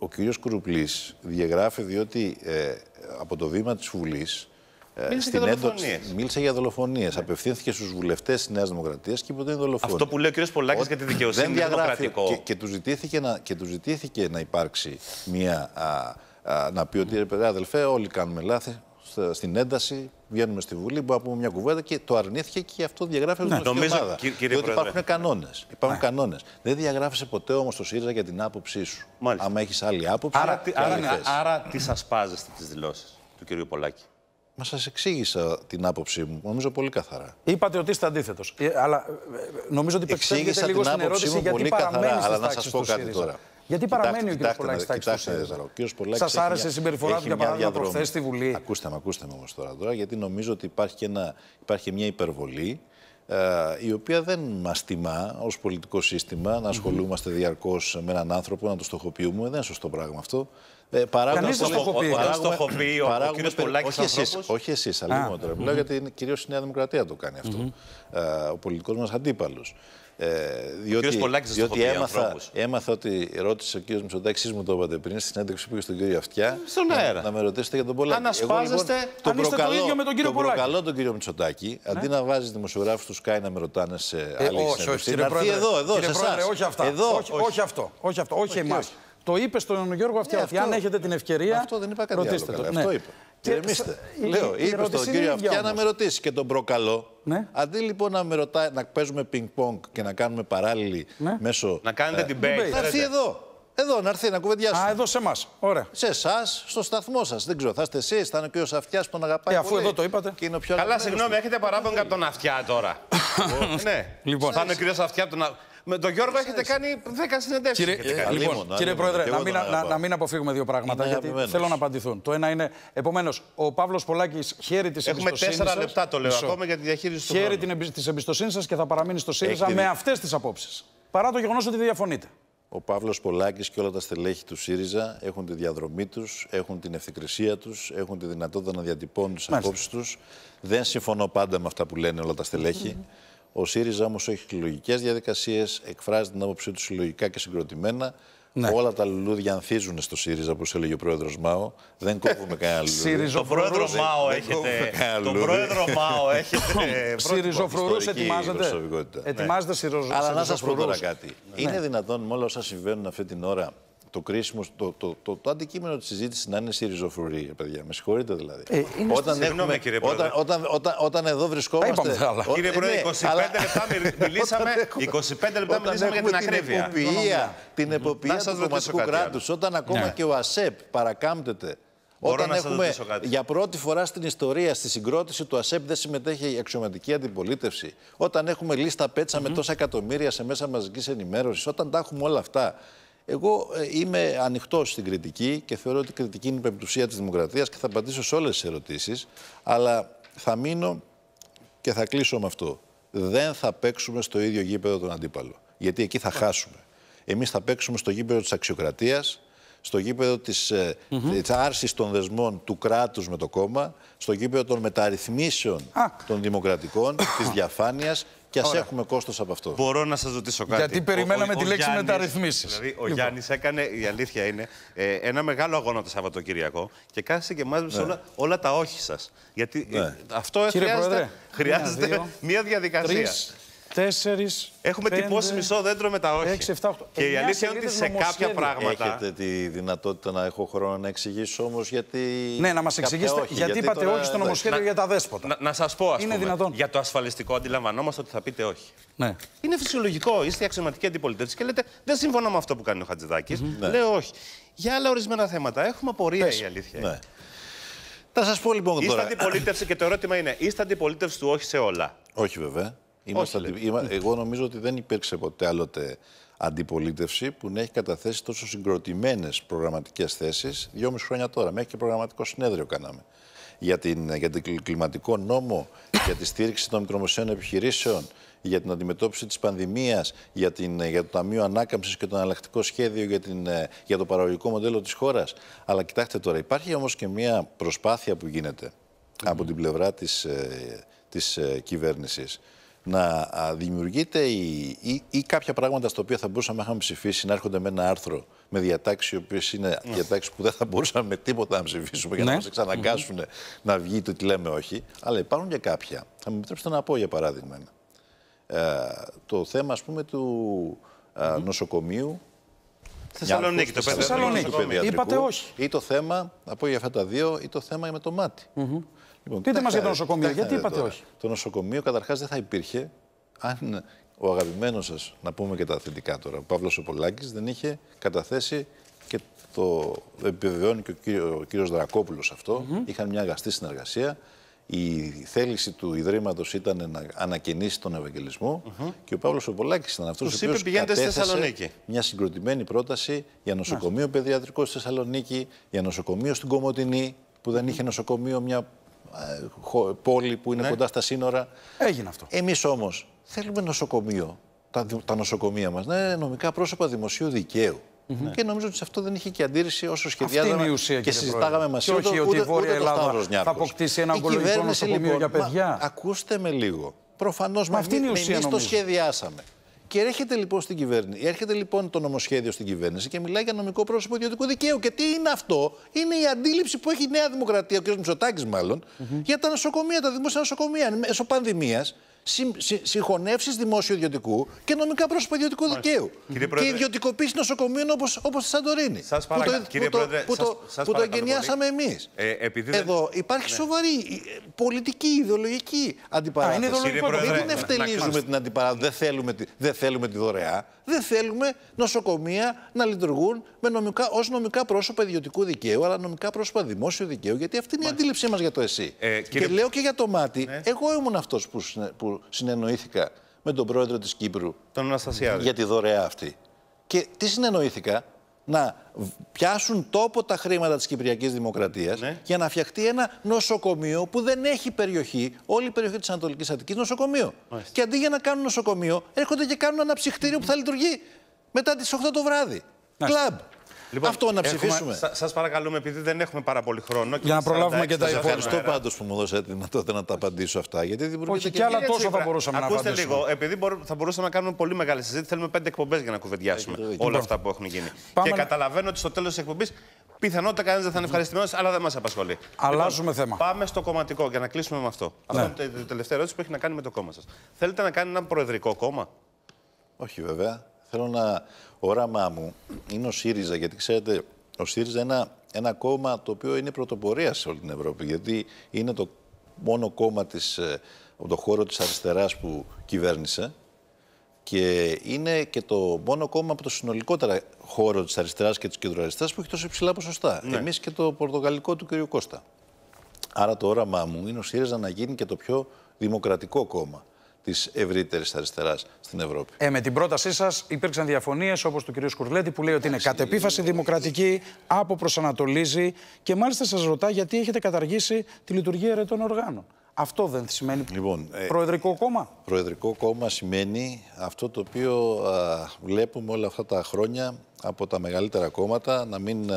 Ο κύριος Κουρουπλής διαγράφει διότι ε, από το Κουρουπλή το διαγράφει. θα ακουγονται ολε οι αποψει mm hmm ο κ. Κουρουπλής διαγραφει διοτι ε απο το βημα της Βουλής. Μίλησε για δολοφονίες. Μίλησε για δολοφονίες. Ναι. Απευθύνθηκε στους βουλευτές της Νέας Δημοκρατίας και είπε ότι είναι δολοφονία. Αυτό που λέει ο κ. Πολάκη για τη δικαιοσύνη δεν είναι δημοκρατικό. Και, και του ζητήθηκε, να, και του ζητήθηκε να υπάρξει μια α, να πει ότι «Ε, ρε παιδιά, αδελφέ, όλοι κάνουμε λάθη στην ένταση, βγαίνουμε στη Βουλή, μπορούμε να πούμε μια κουβέντα και το αρνήθηκε και αυτό διαγράφει ναι, νομίζω, ομάδα. Κύριε, υπάρχουν κανόνες. Υπάρχουν ναι. Δεν διαγράφησε ποτέ όμως το ΣΥΡΙΖΑ για την άποψή σου. Μάλιστα. Άμα έχεις άλλη άποψη. Άρα, τι, άρα, άρα, άρα τι σας πάζεστε τις δηλώσεις του κυρίου Πολάκη. Μα σας εξήγησα την άποψή μου, νομίζω πολύ καθαρά. Είπατε ότι είστε αντίθετος. Ε, αλλά ε, νομίζω ότι υπεξήγησα λίγο την άποψή μου πολύ καθαρά. Αλλά να σας πω κάτι τώρα. Γιατί παραμένει κοιτάξτε, ο κ. Πολάκη στα Σα άρεσε η συμπεριφορά του για παράδειγμα προχθέ στη Βουλή. Ακούστε με, ακούστε όμως τώρα, τώρα, γιατί νομίζω ότι υπάρχει ένα, υπάρχει μια υπερβολή ε, η οποία δεν μας τιμά ως πολιτικό σύστημα να ασχολούμαστε διαρκώς με έναν άνθρωπο, να το στοχοποιούμε. Δεν είναι σωστό πράγμα αυτό. Ε, παράγουμε στοχοποιεί. Παράγουμε, στοχοποιεί ο όχι εσείς, όχι εσείς, αλλά τώρα. Μιλάω γιατί κυρίως η Νέα Δημοκρατία το κάνει αυτό. Ε, ο πολιτικός μας αντίπαλος. Ε, διότι, ο έμαθα, έμαθα ότι ρώτησε ο κ. Μητσοτάκη, μου το είπατε πριν, στην έντεξη που είχε στον κύριο Αυτιά. Ε, στον αέρα. Να, με ρωτήσετε για τον Πολάκη. Ανασπάζεστε, λοιπόν, ασπάζεστε είστε το ίδιο με τον κύριο Πολάκη. Προκαλώ τον κύριο Μητσοτάκη, ναι. αντί να βάζει δημοσιογράφους τους Σκάι να με ρωτάνε σε ε, άλλη όχι, αυτό. Όχι Το είπε στον Γιώργο Αυτιά. Ε, αν έχετε την ευκαιρία. δεν ναι. Αυτό είπα. Ηρεμήστε. Λέω, είπε στον κύριο Αυτιά να με ρωτήσει και τον προκαλώ. Ναι. Αντί λοιπόν να, με να παίζουμε πινκ-πονκ και να κάνουμε παράλληλη ναι. μέσω. Να κάνετε την debate. Να έρθει εδώ. Εδώ να έρθει να κουβεντιάσουμε. Α, εδώ σε εμάς. Σε εσάς, στο σταθμό σας. Δεν ξέρω, θα είστε εσείς, θα είναι ο κύριος Αυτιά που τον αγαπάει. Και αφού εδώ το είπατε. Και είναι πιο Καλά, συγγνώμη, έχετε παράπονο από τον Αυτιά τώρα. ναι. Λοιπόν, θα είναι ο κύριο Αυτιά τον. Με τον Γιώργο έχετε κάνει 10 συνεντεύξεις. Κύριε, ε, λοιπόν, κύριε Πρόεδρε, να, μην, να, να, μην αποφύγουμε δύο πράγματα, είναι γιατί αγαπημένος. θέλω να απαντηθούν. Το ένα είναι, επομένως, ο Παύλος Πολάκης χαίρει της εμπιστοσύνη σα. Έχουμε 4 λεπτά το λέω ακόμα για τη διαχείριση του. Χαίρει της εμπιστοσύνης σας και θα παραμείνει στο ΣΥΡΙΖΑ με αυτές τις απόψεις. Παρά το γεγονός ότι διαφωνείτε. Ο Παύλος Πολάκης και όλα τα στελέχη του ΣΥΡΙΖΑ έχουν τη διαδρομή τους, έχουν την ευθυκρισία τους, έχουν τη δυνατότητα να διατυπώνουν τις απόψεις τους. Δεν συμφωνώ πάντα με αυτά που λένε όλα τα στελέχη. Mm -hmm. Ο ΣΥΡΙΖΑ όμως έχει εκλογικέ διαδικασίες, εκφράζει την άποψή του συλλογικά και συγκροτημένα. Ναι. Όλα τα λουλούδια ανθίζουν στο ΣΥΡΙΖΑ, όπως έλεγε ο πρόεδρος Μάο. Δεν κόβουμε κανένα λουλούδι. πρόεδρος Μάο έχετε. Το πρόεδρο Μάο έχετε. Σιριζοφρουρού ετοιμάζεται. Ετοιμάζεται ναι. Αλλά να σας πω τώρα κάτι. Ναι. Είναι δυνατόν με όλα όσα συμβαίνουν αυτή την ώρα το κρίσιμο, το, το, το, το αντικείμενο της συζήτησης να είναι στη παιδιά. Με συγχωρείτε δηλαδή. Ε, είναι όταν, έχουμε, όταν, όταν, όταν, όταν, εδώ βρισκόμαστε. αλλά, Κύριε Πρόεδρε, 25 ναι, λεπτά μιλήσαμε, 25 λεπτά μιλήσαμε για την ακρίβεια. Ναι. Την εποπτεία του κομματικού κράτους. Όταν ακόμα ναι. και ο ΑΣΕΠ παρακάμπτεται Όταν έχουμε για πρώτη φορά στην ιστορία στη συγκρότηση του ΑΣΕΠ δεν συμμετέχει η αξιωματική αντιπολίτευση. Όταν έχουμε λίστα πέτσα mm -hmm. με τόσα εκατομμύρια σε μέσα μαζικής ενημέρωσης. Όταν τα έχουμε όλα αυτά. Εγώ ε, είμαι ανοιχτός στην κριτική και θεωρώ ότι η κριτική είναι η πεμπτουσία της δημοκρατίας και θα απαντήσω σε όλες τις ερωτήσεις. Αλλά θα μείνω και θα κλείσω με αυτό. Δεν θα παίξουμε στο ίδιο γήπεδο τον αντίπαλο. Γιατί εκεί θα χάσουμε. Εμείς θα παίξουμε στο γήπεδο της αξιοκρατίας, στο γήπεδο της, mm των δεσμών του κράτους με το κόμμα, στο γήπεδο των μεταρρυθμίσεων των δημοκρατικών, της διαφάνειας και ας έχουμε κόστος από αυτό. Μπορώ να σας ρωτήσω κάτι. Γιατί περιμέναμε τη λέξη μεταρρυθμίσεις. Δηλαδή, ο λοιπόν. Γιάννης έκανε, η αλήθεια είναι, ε, ένα μεγάλο αγώνα το Σαββατοκύριακο και κάθεσε και μάζεψε ναι. όλα, τα όχι σας. Γιατί ε, ναι. αυτό Κύριε χρειάζεται, χρειάζεται μία, διαδικασία. Τέσσερις, Έχουμε πέντε, τυπώσει μισό δέντρο με τα όχι. 6, Και η αλήθεια είναι ότι σε κάποια πράγματα. Έχετε τη δυνατότητα να έχω χρόνο να εξηγήσω όμως γιατί. Ναι, να μας εξηγήσετε όχι, γιατί, είπατε όχι στο νομοσχέδιο για τα δέσποτα. Να, σας πω, ας πούμε. Για το ασφαλιστικό αντιλαμβανόμαστε ότι θα πείτε όχι. Ναι. Είναι φυσιολογικό. Είστε αξιωματική αντιπολίτευση και λέτε Δεν συμφωνώ με αυτό που κάνει ο Χατζηδάκης. Mm -hmm. Ναι. Λέω όχι. Για άλλα ορισμένα θέματα έχουμε απορία η αλήθεια. Ναι. Θα σας πω λοιπόν τώρα. Είστε αντιπολίτευση και το ερώτημα είναι: Είστε αντιπολίτευση του όχι σε όλα. Όχι βέβαια. Εγώ νομίζω ότι δεν υπήρξε ποτέ άλλοτε αντιπολίτευση που να έχει καταθέσει τόσο συγκροτημένες προγραμματικές θέσεις δυόμιση χρόνια τώρα. Μέχρι και προγραμματικό συνέδριο κάναμε. Για, την, για τον κλιματικό νόμο, για τη στήριξη των μικρομεσαίων επιχειρήσεων, για την αντιμετώπιση της πανδημίας, για, για το Ταμείο Ανάκαμψης και το Αναλλακτικό Σχέδιο για, την... για το ε, παραγωγικό μοντέλο της χώρας. Αλλά κοιτάξτε τώρα, υπάρχει όμως και μια προσπάθεια που γίνεται από την πλευρά της της ε, ε, κυβέρνησης να δημιουργείται ή, ή, κάποια πράγματα στα οποία θα μπορούσαμε να είχαμε ψηφίσει να έρχονται με ένα άρθρο με διατάξεις οι οποίες είναι ναι. διατάξεις που δεν θα μπορούσαμε με τίποτα να ψηφίσουμε για ναι. να μα εξαναγκάσουν να βγει το τι λέμε όχι. Αλλά υπάρχουν και κάποια. Θα μου επιτρέψετε να πω για παράδειγμα ένα. Ε, το θέμα ας πούμε του ε, νοσοκομείου Θεσσαλονίκη, το Θεσσαλονίκη. Είπατε όχι. Ή το θέμα, να πω για αυτά τα δύο, ή το θέμα με το μάτι. Λοιπόν, Πείτε μας για το νοσοκομείο, γιατί είπατε όχι. Το νοσοκομείο καταρχάς δεν θα υπήρχε αν ο αγαπημένος σας, να πούμε και τα αθλητικά τώρα, ο Παύλος Σοπολάκης δεν είχε καταθέσει και το επιβεβαιώνει και ο κύριο κύριος Δρακόπουλος αυτό. Mm Είχαν μια αγαστή συνεργασία. Η θέληση του Ιδρύματος ήταν να ανακαινήσει τον Ευαγγελισμό και ο Παύλος Σοπολάκης ήταν αυτός που στη Θεσσαλονίκη. Μια συγκροτημένη πρόταση για νοσοκομείο mm -hmm. παιδιατρικό στη Θεσσαλονίκη, για νοσοκομείο στην Κομωτινή, που δεν είχε νοσοκομείο μια ε, πόλη που είναι ναι. κοντά στα σύνορα. Έγινε αυτό. Εμείς όμως θέλουμε νοσοκομείο, τα, τα νοσοκομεία μας να είναι νομικά πρόσωπα δημοσίου δικαίου. Και νομίζω ότι σε αυτό δεν είχε και αντίρρηση όσο σχεδιάζαμε και συζητάγαμε μαζί του. Όχι, ότι η Βόρεια Ελλάδα θα αποκτήσει ένα κολλήγιο νοσοκομείο λοιπόν, για παιδιά. ακούστε με λίγο. Προφανώς με εμεί το σχεδιάσαμε. Και έρχεται λοιπόν στην κυβέρνηση, έρχεται λοιπόν το νομοσχέδιο στην κυβέρνηση και μιλάει για νομικό πρόσωπο ιδιωτικού δικαίου. Και τι είναι αυτό, είναι η αντίληψη που έχει η Νέα Δημοκρατία, ο κ. Μητσοτάκης μάλλον, για τα νοσοκομεία, τα δημόσια νοσοκομεία. Μέσω πανδημίας συγχωνεύσει δημόσιο-ιδιωτικού και νομικά πρόσωπα ιδιωτικού δικαίου. και ιδιωτικοποίηση νοσοκομείων όπως τη Σαντορίνη. Σας παρακαλώ, Που το, σας, το εγγενιάσαμε εμείς. Ε, Εδώ υπάρχει ναι. σοβαρή ε, πολιτική, ιδεολογική αντιπαράθεση. Α, είναι Πρόεδρε, δεν ευτελίζουμε την αντιπαράθεση. Δεν θέλουμε, τη δωρεά. Δεν θέλουμε νοσοκομεία να λειτουργούν με νομικά, ως νομικά πρόσωπα ιδιωτικού δικαίου, αλλά νομικά πρόσωπα δημόσιου δικαίου, γιατί αυτή είναι η αντίληψή μας για το ΕΣΥ. Ε, και λέω και για το μάτι, ναι. εγώ ήμουν αυτός που που συνεννοήθηκα με τον πρόεδρο της Κύπρου τον για τη δωρεά αυτή. Και τι συνεννοήθηκα, να πιάσουν τόπο τα χρήματα της Κυπριακής Δημοκρατίας ναι. για να φτιαχτεί ένα νοσοκομείο που δεν έχει περιοχή, όλη η περιοχή της Ανατολικής Αττικής νοσοκομείο. Και αντί για να κάνουν νοσοκομείο, έρχονται και κάνουν ένα ψυχτήριο που θα λειτουργεί μετά τις 8 το βράδυ. Κλαμπ. Λοιπόν, Αυτό να ψηφίσουμε. Σα παρακαλούμε, επειδή δεν έχουμε πάρα πολύ χρόνο. Και Για να προλάβουμε και τα υπόλοιπα. Ευχαριστώ πάντως που μου δώσατε τη δυνατότητα να τα απαντήσω αυτά. Γιατί δεν Όχι, και, και άλλα τόσο θα μπορούσαμε να απαντήσουμε. Ακούστε λίγο, επειδή θα μπορούσαμε να κάνουμε πολύ μεγάλη συζήτηση, θέλουμε πέντε εκπομπές για να κουβεντιάσουμε όλα αυτά που έχουν γίνει. και καταλαβαίνω ότι στο τέλος της εκπομπής πιθανότητα κανένας δεν θα είναι ευχαριστημένος, αλλά δεν μας απασχολεί. Αλλάζουμε λοιπόν, θέμα. Πάμε στο κομματικό για να κλείσουμε με αυτό. Αυτό ναι. είναι το τελευταίο ερώτηση που έχει να κάνει με το κόμμα σας. Θέλετε να κάνει ένα προεδρικό κόμμα. Όχι, βέβαια. Θέλω να όραμά μου είναι ο ΣΥΡΙΖΑ, γιατί ξέρετε, ο ΣΥΡΙΖΑ είναι ένα, ένα κόμμα το οποίο είναι πρωτοπορία σε όλη την Ευρώπη, γιατί είναι το μόνο κόμμα της, ε, το χώρο της αριστεράς που κυβέρνησε και είναι και το μόνο κόμμα από το συνολικότερα χώρο της αριστεράς και της κεντροαριστεράς που έχει τόσο υψηλά ποσοστά. Ναι. Εμείς και το πορτογαλικό του κ. Κώστα. Άρα το όραμά μου είναι ο ΣΥΡΙΖΑ να γίνει και το πιο δημοκρατικό κόμμα της ευρύτερης αριστεράς στην Ευρώπη. Ε, με την πρότασή σας υπήρξαν διαφωνίες όπως του κ. Σκουρλέτη που λέει ότι είναι κατ' επίφαση δημοκρατική, αποπροσανατολίζει και μάλιστα σας ρωτά γιατί έχετε καταργήσει τη λειτουργία ερετών οργάνων. Αυτό δεν σημαίνει λοιπόν, ε, προεδρικό κόμμα. Προεδρικό κόμμα σημαίνει αυτό το οποίο βλέπουμε όλα αυτά τα χρόνια από τα μεγαλύτερα κόμματα να μην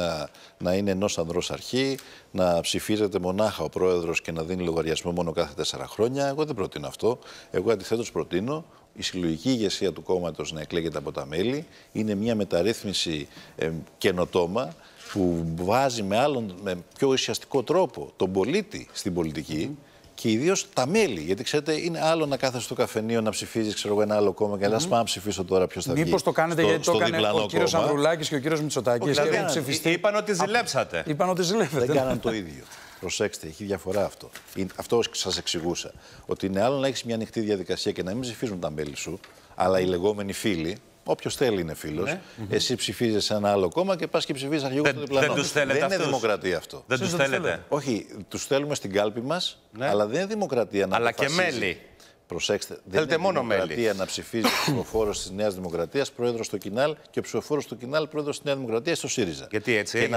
να είναι ενός ανδρός αρχή, να ψηφίζεται μονάχα ο πρόεδρος και να δίνει λογαριασμό μόνο κάθε τέσσερα χρόνια. Εγώ δεν προτείνω αυτό. Εγώ αντιθέτως προτείνω η συλλογική ηγεσία του κόμματος να εκλέγεται από τα μέλη. Είναι μια μεταρρύθμιση ε, καινοτόμα που βάζει με, άλλον, με πιο ουσιαστικό τρόπο τον πολίτη στην πολιτική και ιδίως τα μέλη. Γιατί ξέρετε, είναι άλλο να κάθεσαι στο καφενείο να ψηφίζεις ένα άλλο κόμμα και να mm. να ψηφίσω τώρα ποιος θα βγει. Μήπως το κάνετε στο, γιατί το έκανε ο κύριο Ανδρουλάκης και ο κύριος Μητσοτάκης. Δηλαδή, αν ψηφιστεί. Είπαν ότι ζηλέψατε. Είπαν ότι ζηλέψατε. Δεν κάναν το ίδιο. Προσέξτε, έχει διαφορά αυτό. Αυτό σας εξηγούσα. Ότι είναι άλλο να έχεις μια ανοιχτή διαδικασία και να μην ψηφίζουν τα μέλη σου, αλλά οι λεγόμενοι φίλοι, Όποιος θέλει είναι φίλος. Ναι. Εσύ ψηφίζει σε ένα άλλο κόμμα και πας και ψηφίζεις αρχηγός του διπλανού. Δεν, τους θέλετε δεν είναι δημοκρατία αυτό. Δεν του θέλετε. Όχι, τους θέλουμε στην κάλπη μας, ναι. αλλά δεν είναι δημοκρατία να Αλλά και μέλη. Προσέξτε, δεν Θέλετε είναι μόνο δημοκρατία να ψηφίζεις ψηφοφόρος της Νέας Δημοκρατίας, πρόεδρος στο Κινάλ και ο ψηφοφόρος του Κινάλ, πρόεδρος της Νέας Δημοκρατίας στο ΣΥΡΙΖΑ. Γιατί έτσι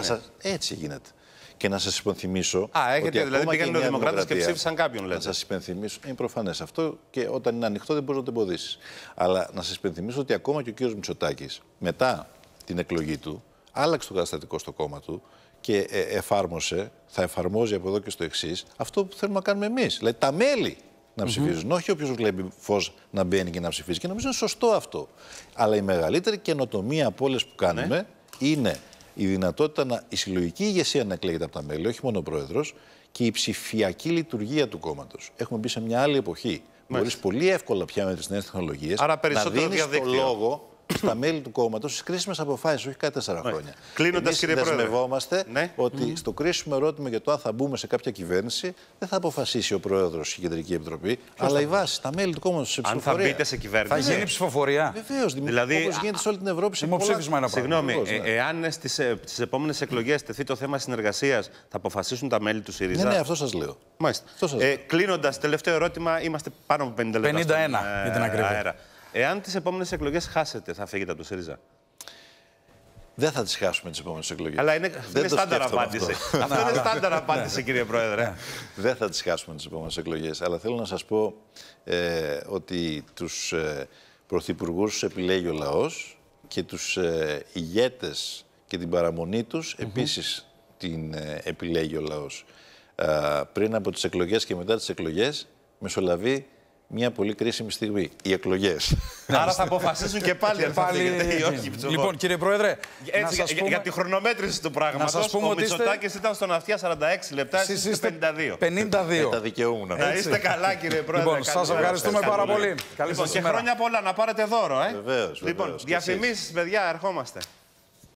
Έτσι γίνεται. Και να σας υπενθυμίσω. Α, έχετε ότι δηλαδή πήγαν οι Δημοκράτες και ψήφισαν κάποιον, λέτε. Να σας υπενθυμίσω. Είναι προφανές αυτό και όταν είναι ανοιχτό δεν μπορείς να το εμποδίσεις. Αλλά να σας υπενθυμίσω ότι ακόμα και ο κ. Μητσοτάκης μετά την εκλογή του άλλαξε το καταστατικό στο κόμμα του και ε, εφάρμοσε, θα εφαρμόζει από εδώ και στο εξής, αυτό που θέλουμε να κάνουμε εμείς. Δηλαδή τα μέλη να ψηφίζουν. Όχι όποιος βλέπει φως να μπαίνει και να ψηφίζει. Και νομίζω είναι σωστό αυτό. Αλλά η μεγαλύτερη καινοτομία από όλες που ναι. κάνουμε είναι η δυνατότητα να, η συλλογική ηγεσία να εκλέγεται από τα μέλη, όχι μόνο ο πρόεδρος, και η ψηφιακή λειτουργία του κόμματος. Έχουμε μπει σε μια άλλη εποχή. Μπορείς πολύ εύκολα πια με τις νέες τεχνολογίες να δίνεις το λόγο στα μέλη του κόμματος στις κρίσιμες αποφάσεις, όχι κάθε τέσσερα ναι. χρόνια. Κλείνοντας, κύριε Πρόεδρε. Δεσμευόμαστε ναι. ότι mm -hmm. στο κρίσιμο ερώτημα για το αν θα μπούμε σε κάποια κυβέρνηση δεν θα αποφασίσει ο Πρόεδρος η Κεντρική Επιτροπή, Ποιος αλλά η βάση, τα μέλη του κόμματος σε ψηφοφορία. Αν θα μπείτε σε κυβέρνηση. Θα γίνει ναι. ψηφοφορία. Βεβαίως. Δηλαδή, όπως γίνεται σε όλη την Ευρώπη. Δημοψήφισμα πολλά... είναι Συγγνώμη, εάν ναι. ε, ε, στις ε, επόμενες εκλογές τεθεί το θέμα συνεργασίας, θα αποφασίσουν τα μέλη του ΣΥΡΙΖΑ. Ναι, αυτό σας λέω. Ε, Κλείνοντας, τελευταίο ερώτημα, είμαστε πάνω από 50 λεπτά. 51 για την ακρίβεια. Εάν τις επόμενες εκλογές χάσετε, θα φύγετε από το ΣΥΡΙΖΑ. Δεν θα τις χάσουμε τις επόμενες εκλογές. Αλλά είναι, δεν είναι στάνταρ απάντηση. Αυτό, είναι ναι. στάνταρ απάντηση, κύριε Πρόεδρε. Ναι. δεν θα τις χάσουμε τις επόμενες εκλογές. Αλλά θέλω να σας πω ε, ότι τους ε, πρωθυπουργούς επιλέγει ο λαός και τους ε, ηγέτες και την παραμονή τους mm επίσης την ε, επιλέγει ο λαός. πριν από τις εκλογές και μετά τις εκλογές, μεσολαβεί μια πολύ κρίσιμη στιγμή. Οι εκλογές. Άρα θα αποφασίσουν και πάλι αν θα ή όχι. Λοιπόν, κύριε Πρόεδρε, για τη χρονομέτρηση του πράγματος. Ο Μητσοτάκη είστε... ήταν στον αυτιά 46 λεπτά, εσείς 52. 52. Τα δικαιούμουν. Να είστε καλά, κύριε λοιπόν, Πρόεδρε. Λοιπόν, σα ευχαριστούμε πάρα πολύ. Καλή λοιπόν, και χρόνια πολλά να πάρετε δώρο. Ε. Βεβαίως. Λοιπόν, διαφημίσει, παιδιά, ερχόμαστε.